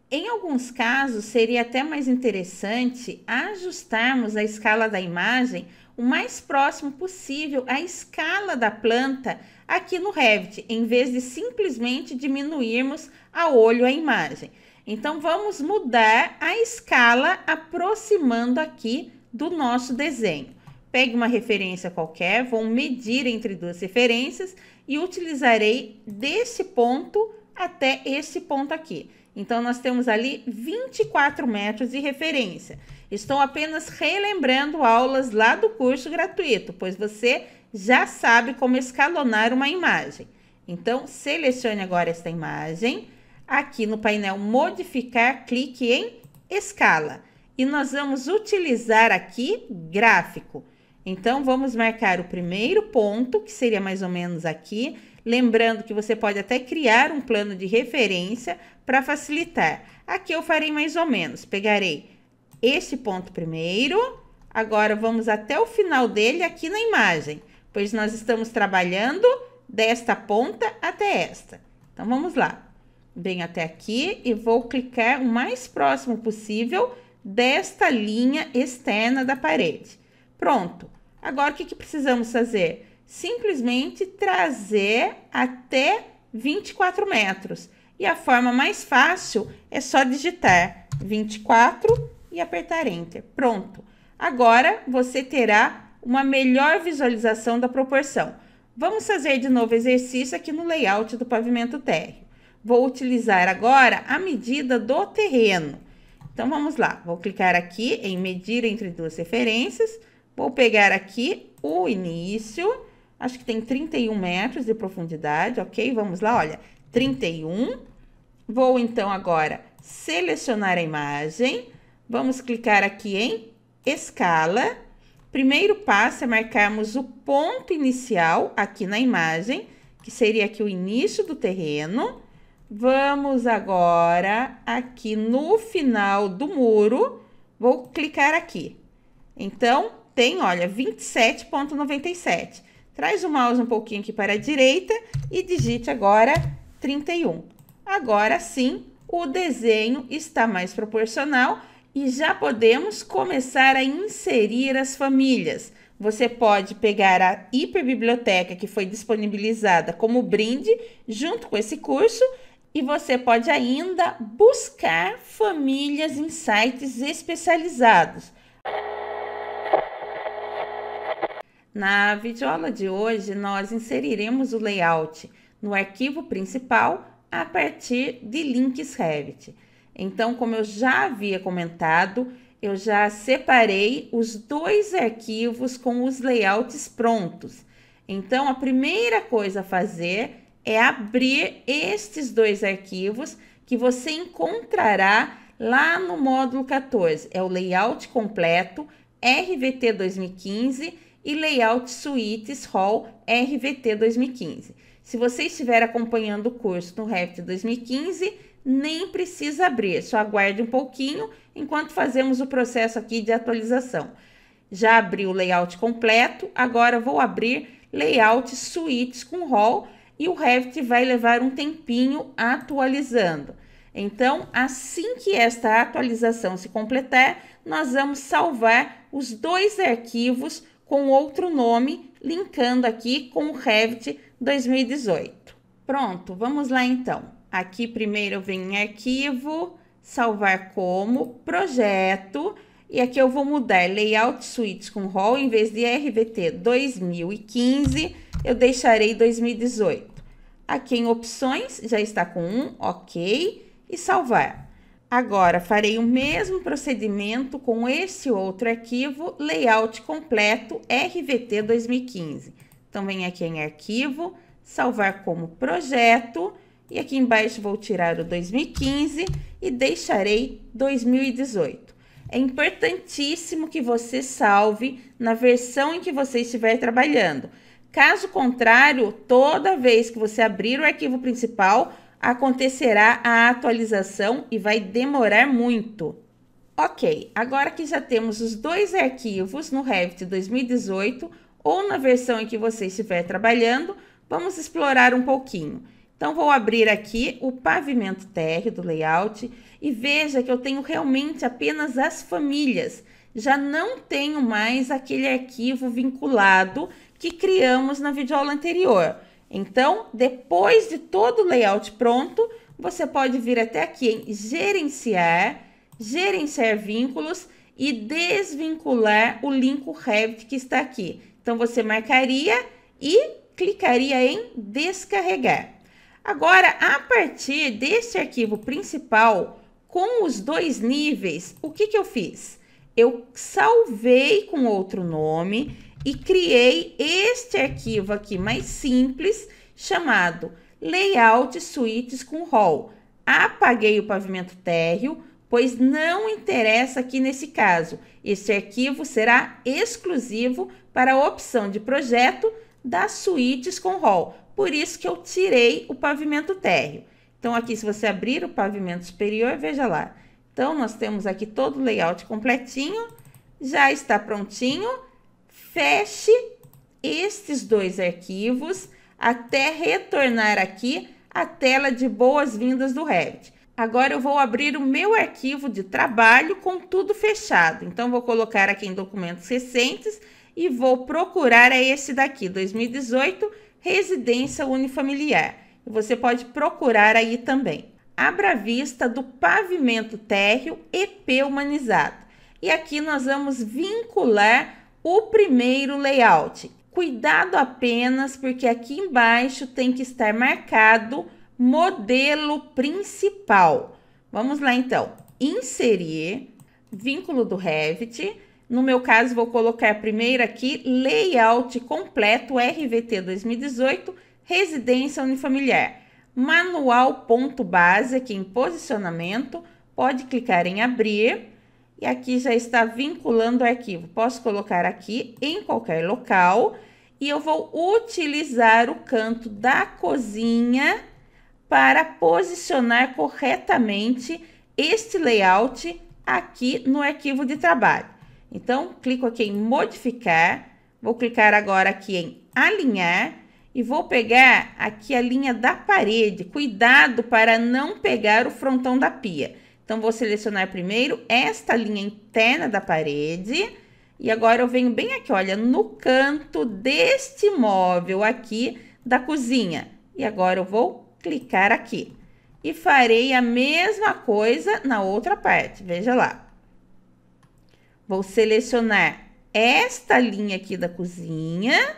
Em alguns casos, seria até mais interessante ajustarmos a escala da imagem o mais próximo possível à escala da planta aqui no Revit, em vez de simplesmente diminuirmos a olho a imagem. Então, vamos mudar a escala aproximando aqui do nosso desenho. Pegue uma referência qualquer, vou medir entre duas referências e utilizarei desse ponto até esse ponto aqui. Então, nós temos ali 24 metros de referência. Estou apenas relembrando aulas lá do curso gratuito, pois você já sabe como escalonar uma imagem. Então, selecione agora esta imagem. Aqui no painel Modificar, clique em Escala. E nós vamos utilizar aqui Gráfico. Então, vamos marcar o primeiro ponto, que seria mais ou menos aqui, Lembrando que você pode até criar um plano de referência para facilitar. Aqui eu farei mais ou menos. Pegarei este ponto primeiro, agora vamos até o final dele aqui na imagem, pois nós estamos trabalhando desta ponta até esta. Então vamos lá. Venho até aqui e vou clicar o mais próximo possível desta linha externa da parede. Pronto. Agora o que, que precisamos fazer? simplesmente trazer até 24 metros. E a forma mais fácil é só digitar 24 e apertar Enter. Pronto. Agora você terá uma melhor visualização da proporção. Vamos fazer de novo o exercício aqui no layout do pavimento térreo. Vou utilizar agora a medida do terreno. Então vamos lá, vou clicar aqui em medir entre duas referências, vou pegar aqui o início Acho que tem 31 metros de profundidade, ok? Vamos lá, olha, 31. Vou então agora selecionar a imagem. Vamos clicar aqui em escala. Primeiro passo é marcarmos o ponto inicial aqui na imagem, que seria aqui o início do terreno. Vamos agora aqui no final do muro, vou clicar aqui. Então, tem, olha, 27,97. Traz o mouse um pouquinho aqui para a direita e digite agora 31. Agora sim, o desenho está mais proporcional e já podemos começar a inserir as famílias. Você pode pegar a hiperbiblioteca que foi disponibilizada como brinde junto com esse curso e você pode ainda buscar famílias em sites especializados. Na videoaula de hoje, nós inseriremos o layout no arquivo principal a partir de links Revit. Então, como eu já havia comentado, eu já separei os dois arquivos com os layouts prontos. Então, a primeira coisa a fazer é abrir estes dois arquivos que você encontrará lá no módulo 14. É o layout completo RVT 2015 e Layout Suites Hall RVT 2015. Se você estiver acompanhando o curso no REFT 2015, nem precisa abrir, só aguarde um pouquinho enquanto fazemos o processo aqui de atualização. Já abri o layout completo, agora vou abrir layout suítes com hall e o Revit vai levar um tempinho atualizando. Então, assim que esta atualização se completar, nós vamos salvar os dois arquivos com outro nome, linkando aqui com o Revit 2018. Pronto, vamos lá então. Aqui primeiro vem arquivo, salvar como, projeto, e aqui eu vou mudar layout suites com rol, em vez de RVT 2015, eu deixarei 2018. Aqui em opções, já está com um, ok, e salvar. Agora, farei o mesmo procedimento com esse outro arquivo, layout completo RVT 2015. Então, venho aqui em arquivo, salvar como projeto, e aqui embaixo vou tirar o 2015 e deixarei 2018. É importantíssimo que você salve na versão em que você estiver trabalhando. Caso contrário, toda vez que você abrir o arquivo principal, acontecerá a atualização e vai demorar muito. Ok, agora que já temos os dois arquivos no Revit 2018 ou na versão em que você estiver trabalhando, vamos explorar um pouquinho. Então, vou abrir aqui o pavimento TR do layout e veja que eu tenho realmente apenas as famílias. Já não tenho mais aquele arquivo vinculado que criamos na videoaula anterior. Então, depois de todo o layout pronto, você pode vir até aqui em gerenciar, gerenciar vínculos e desvincular o link Revit que está aqui. Então, você marcaria e clicaria em descarregar. Agora, a partir deste arquivo principal, com os dois níveis, o que, que eu fiz? Eu salvei com outro nome, e criei este arquivo aqui mais simples chamado Layout Suítes com Hall. Apaguei o pavimento térreo, pois não interessa aqui nesse caso. Este arquivo será exclusivo para a opção de projeto das suítes com hall. Por isso que eu tirei o pavimento térreo. Então, aqui, se você abrir o pavimento superior, veja lá. Então, nós temos aqui todo o layout completinho, já está prontinho feche estes dois arquivos até retornar aqui a tela de boas-vindas do Revit. Agora eu vou abrir o meu arquivo de trabalho com tudo fechado. Então, vou colocar aqui em documentos recentes e vou procurar é esse daqui, 2018, residência unifamiliar. Você pode procurar aí também. Abra a vista do pavimento térreo EP humanizado. E aqui nós vamos vincular o primeiro layout. Cuidado apenas porque aqui embaixo tem que estar marcado modelo principal. Vamos lá então. Inserir vínculo do Revit. No meu caso, vou colocar primeiro aqui layout completo RVT 2018, residência unifamiliar. Manual ponto base aqui em posicionamento, pode clicar em abrir e aqui já está vinculando o arquivo. Posso colocar aqui em qualquer local e eu vou utilizar o canto da cozinha para posicionar corretamente este layout aqui no arquivo de trabalho. Então, clico aqui em modificar, vou clicar agora aqui em alinhar e vou pegar aqui a linha da parede. Cuidado para não pegar o frontão da pia. Então, vou selecionar primeiro esta linha interna da parede. E agora eu venho bem aqui, olha, no canto deste móvel aqui da cozinha. E agora eu vou clicar aqui. E farei a mesma coisa na outra parte, veja lá. Vou selecionar esta linha aqui da cozinha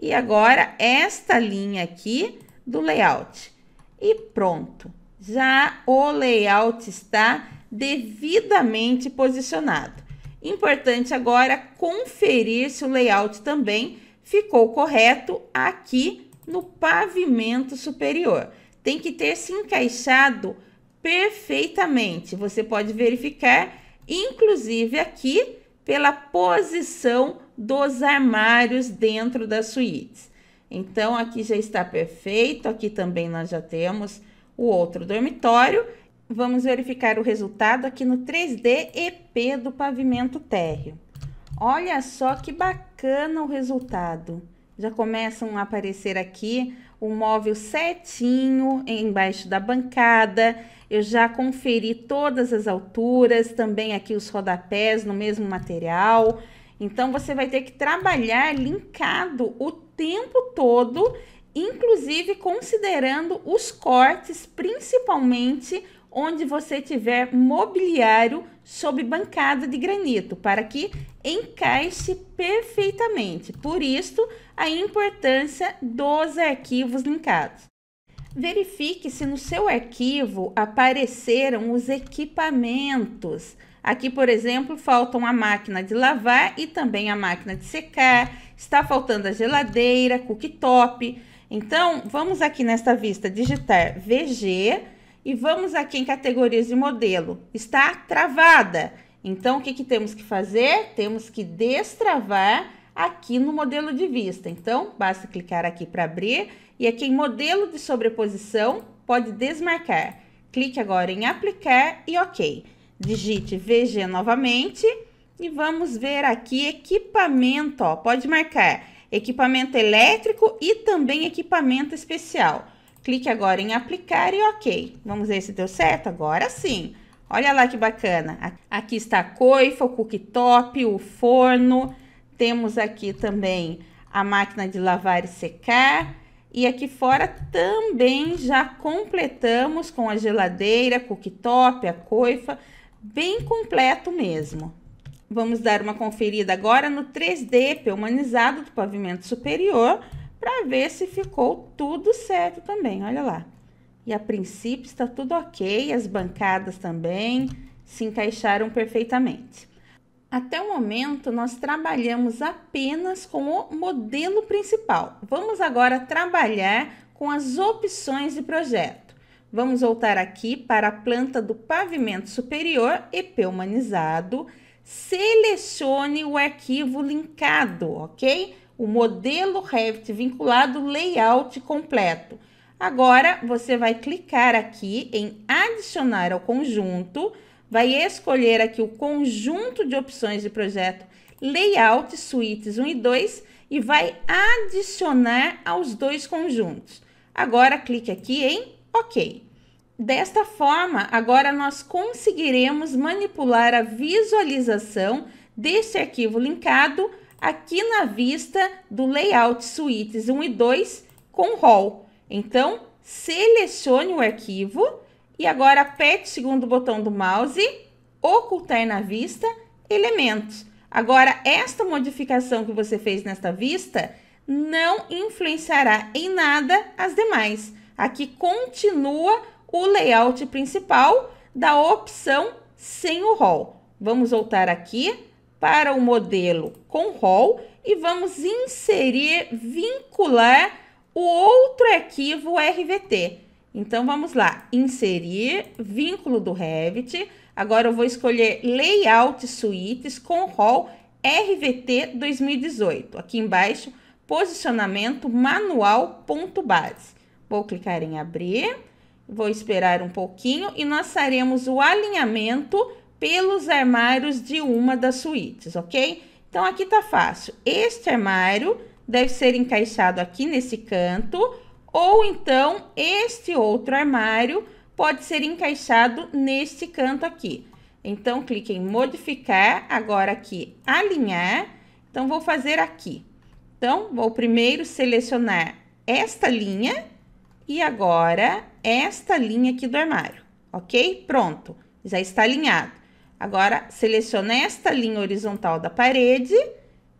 e agora esta linha aqui do layout. E pronto já o layout está devidamente posicionado. Importante agora conferir se o layout também ficou correto aqui no pavimento superior. Tem que ter se encaixado perfeitamente. Você pode verificar, inclusive aqui, pela posição dos armários dentro das suítes. Então, aqui já está perfeito, aqui também nós já temos o outro dormitório. Vamos verificar o resultado aqui no 3D EP do pavimento térreo. Olha só que bacana o resultado. Já começam a aparecer aqui o móvel certinho embaixo da bancada. Eu já conferi todas as alturas, também aqui os rodapés no mesmo material. Então, você vai ter que trabalhar linkado o tempo todo inclusive considerando os cortes, principalmente onde você tiver mobiliário sob bancada de granito, para que encaixe perfeitamente. Por isso, a importância dos arquivos linkados. Verifique se no seu arquivo apareceram os equipamentos. Aqui, por exemplo, faltam a máquina de lavar e também a máquina de secar. Está faltando a geladeira, cooktop. Então, vamos aqui nesta vista digitar VG e vamos aqui em categorias de modelo. Está travada. Então, o que, que temos que fazer? Temos que destravar aqui no modelo de vista. Então, basta clicar aqui para abrir e aqui em modelo de sobreposição pode desmarcar. Clique agora em aplicar e ok. Digite VG novamente e vamos ver aqui equipamento, ó, pode marcar equipamento elétrico e também equipamento especial. Clique agora em aplicar e ok. Vamos ver se deu certo? Agora sim. Olha lá que bacana. Aqui está a coifa, o cooktop, o forno. Temos aqui também a máquina de lavar e secar. E aqui fora também já completamos com a geladeira, cooktop, a coifa. Bem completo mesmo. Vamos dar uma conferida agora no 3D peumanizado do pavimento superior para ver se ficou tudo certo também, olha lá. E a princípio está tudo ok, as bancadas também se encaixaram perfeitamente. Até o momento, nós trabalhamos apenas com o modelo principal. Vamos agora trabalhar com as opções de projeto. Vamos voltar aqui para a planta do pavimento superior e peumanizado selecione o arquivo linkado, ok? O modelo Revit vinculado layout completo. Agora, você vai clicar aqui em adicionar ao conjunto, vai escolher aqui o conjunto de opções de projeto layout suítes 1 e 2 e vai adicionar aos dois conjuntos. Agora clique aqui em OK. Desta forma, agora nós conseguiremos manipular a visualização deste arquivo linkado aqui na vista do layout suítes 1 e 2 com rol. Então, selecione o arquivo e agora aperte o segundo botão do mouse, ocultar na vista, elementos. Agora, esta modificação que você fez nesta vista não influenciará em nada as demais. Aqui continua o layout principal da opção sem o rol. Vamos voltar aqui para o modelo com rol e vamos inserir, vincular o outro arquivo RVT. Então vamos lá, inserir, vínculo do Revit. Agora eu vou escolher layout suítes com rol RVT 2018. Aqui embaixo, posicionamento manual ponto base. Vou clicar em abrir Vou esperar um pouquinho e nós faremos o alinhamento pelos armários de uma das suítes, ok? Então, aqui tá fácil. Este armário deve ser encaixado aqui nesse canto, ou então este outro armário pode ser encaixado neste canto aqui. Então, clique em modificar, agora aqui alinhar. Então, vou fazer aqui. Então, vou primeiro selecionar esta linha e agora esta linha aqui do armário, ok? Pronto, já está alinhado. Agora, seleciona esta linha horizontal da parede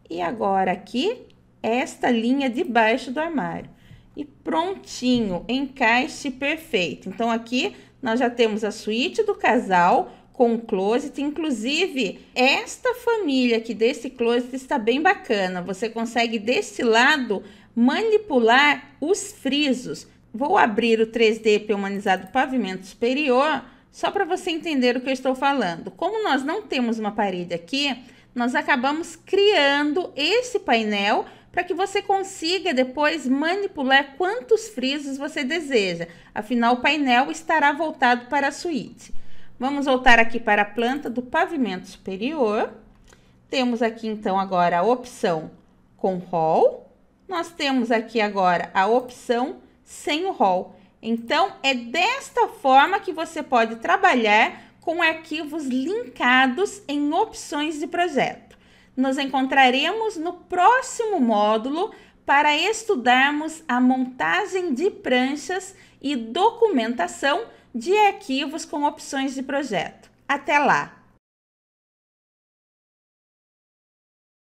e agora aqui, esta linha debaixo do armário. E prontinho, encaixe perfeito. Então, aqui nós já temos a suíte do casal com closet. Inclusive, esta família aqui desse closet está bem bacana. Você consegue, desse lado, manipular os frisos. Vou abrir o 3D humanizado Pavimento Superior só para você entender o que eu estou falando. Como nós não temos uma parede aqui, nós acabamos criando esse painel para que você consiga depois manipular quantos frisos você deseja. Afinal, o painel estará voltado para a suíte. Vamos voltar aqui para a planta do pavimento superior. Temos aqui, então, agora a opção com hall. Nós temos aqui agora a opção sem o rol. Então, é desta forma que você pode trabalhar com arquivos linkados em opções de projeto. Nos encontraremos no próximo módulo para estudarmos a montagem de pranchas e documentação de arquivos com opções de projeto. Até lá!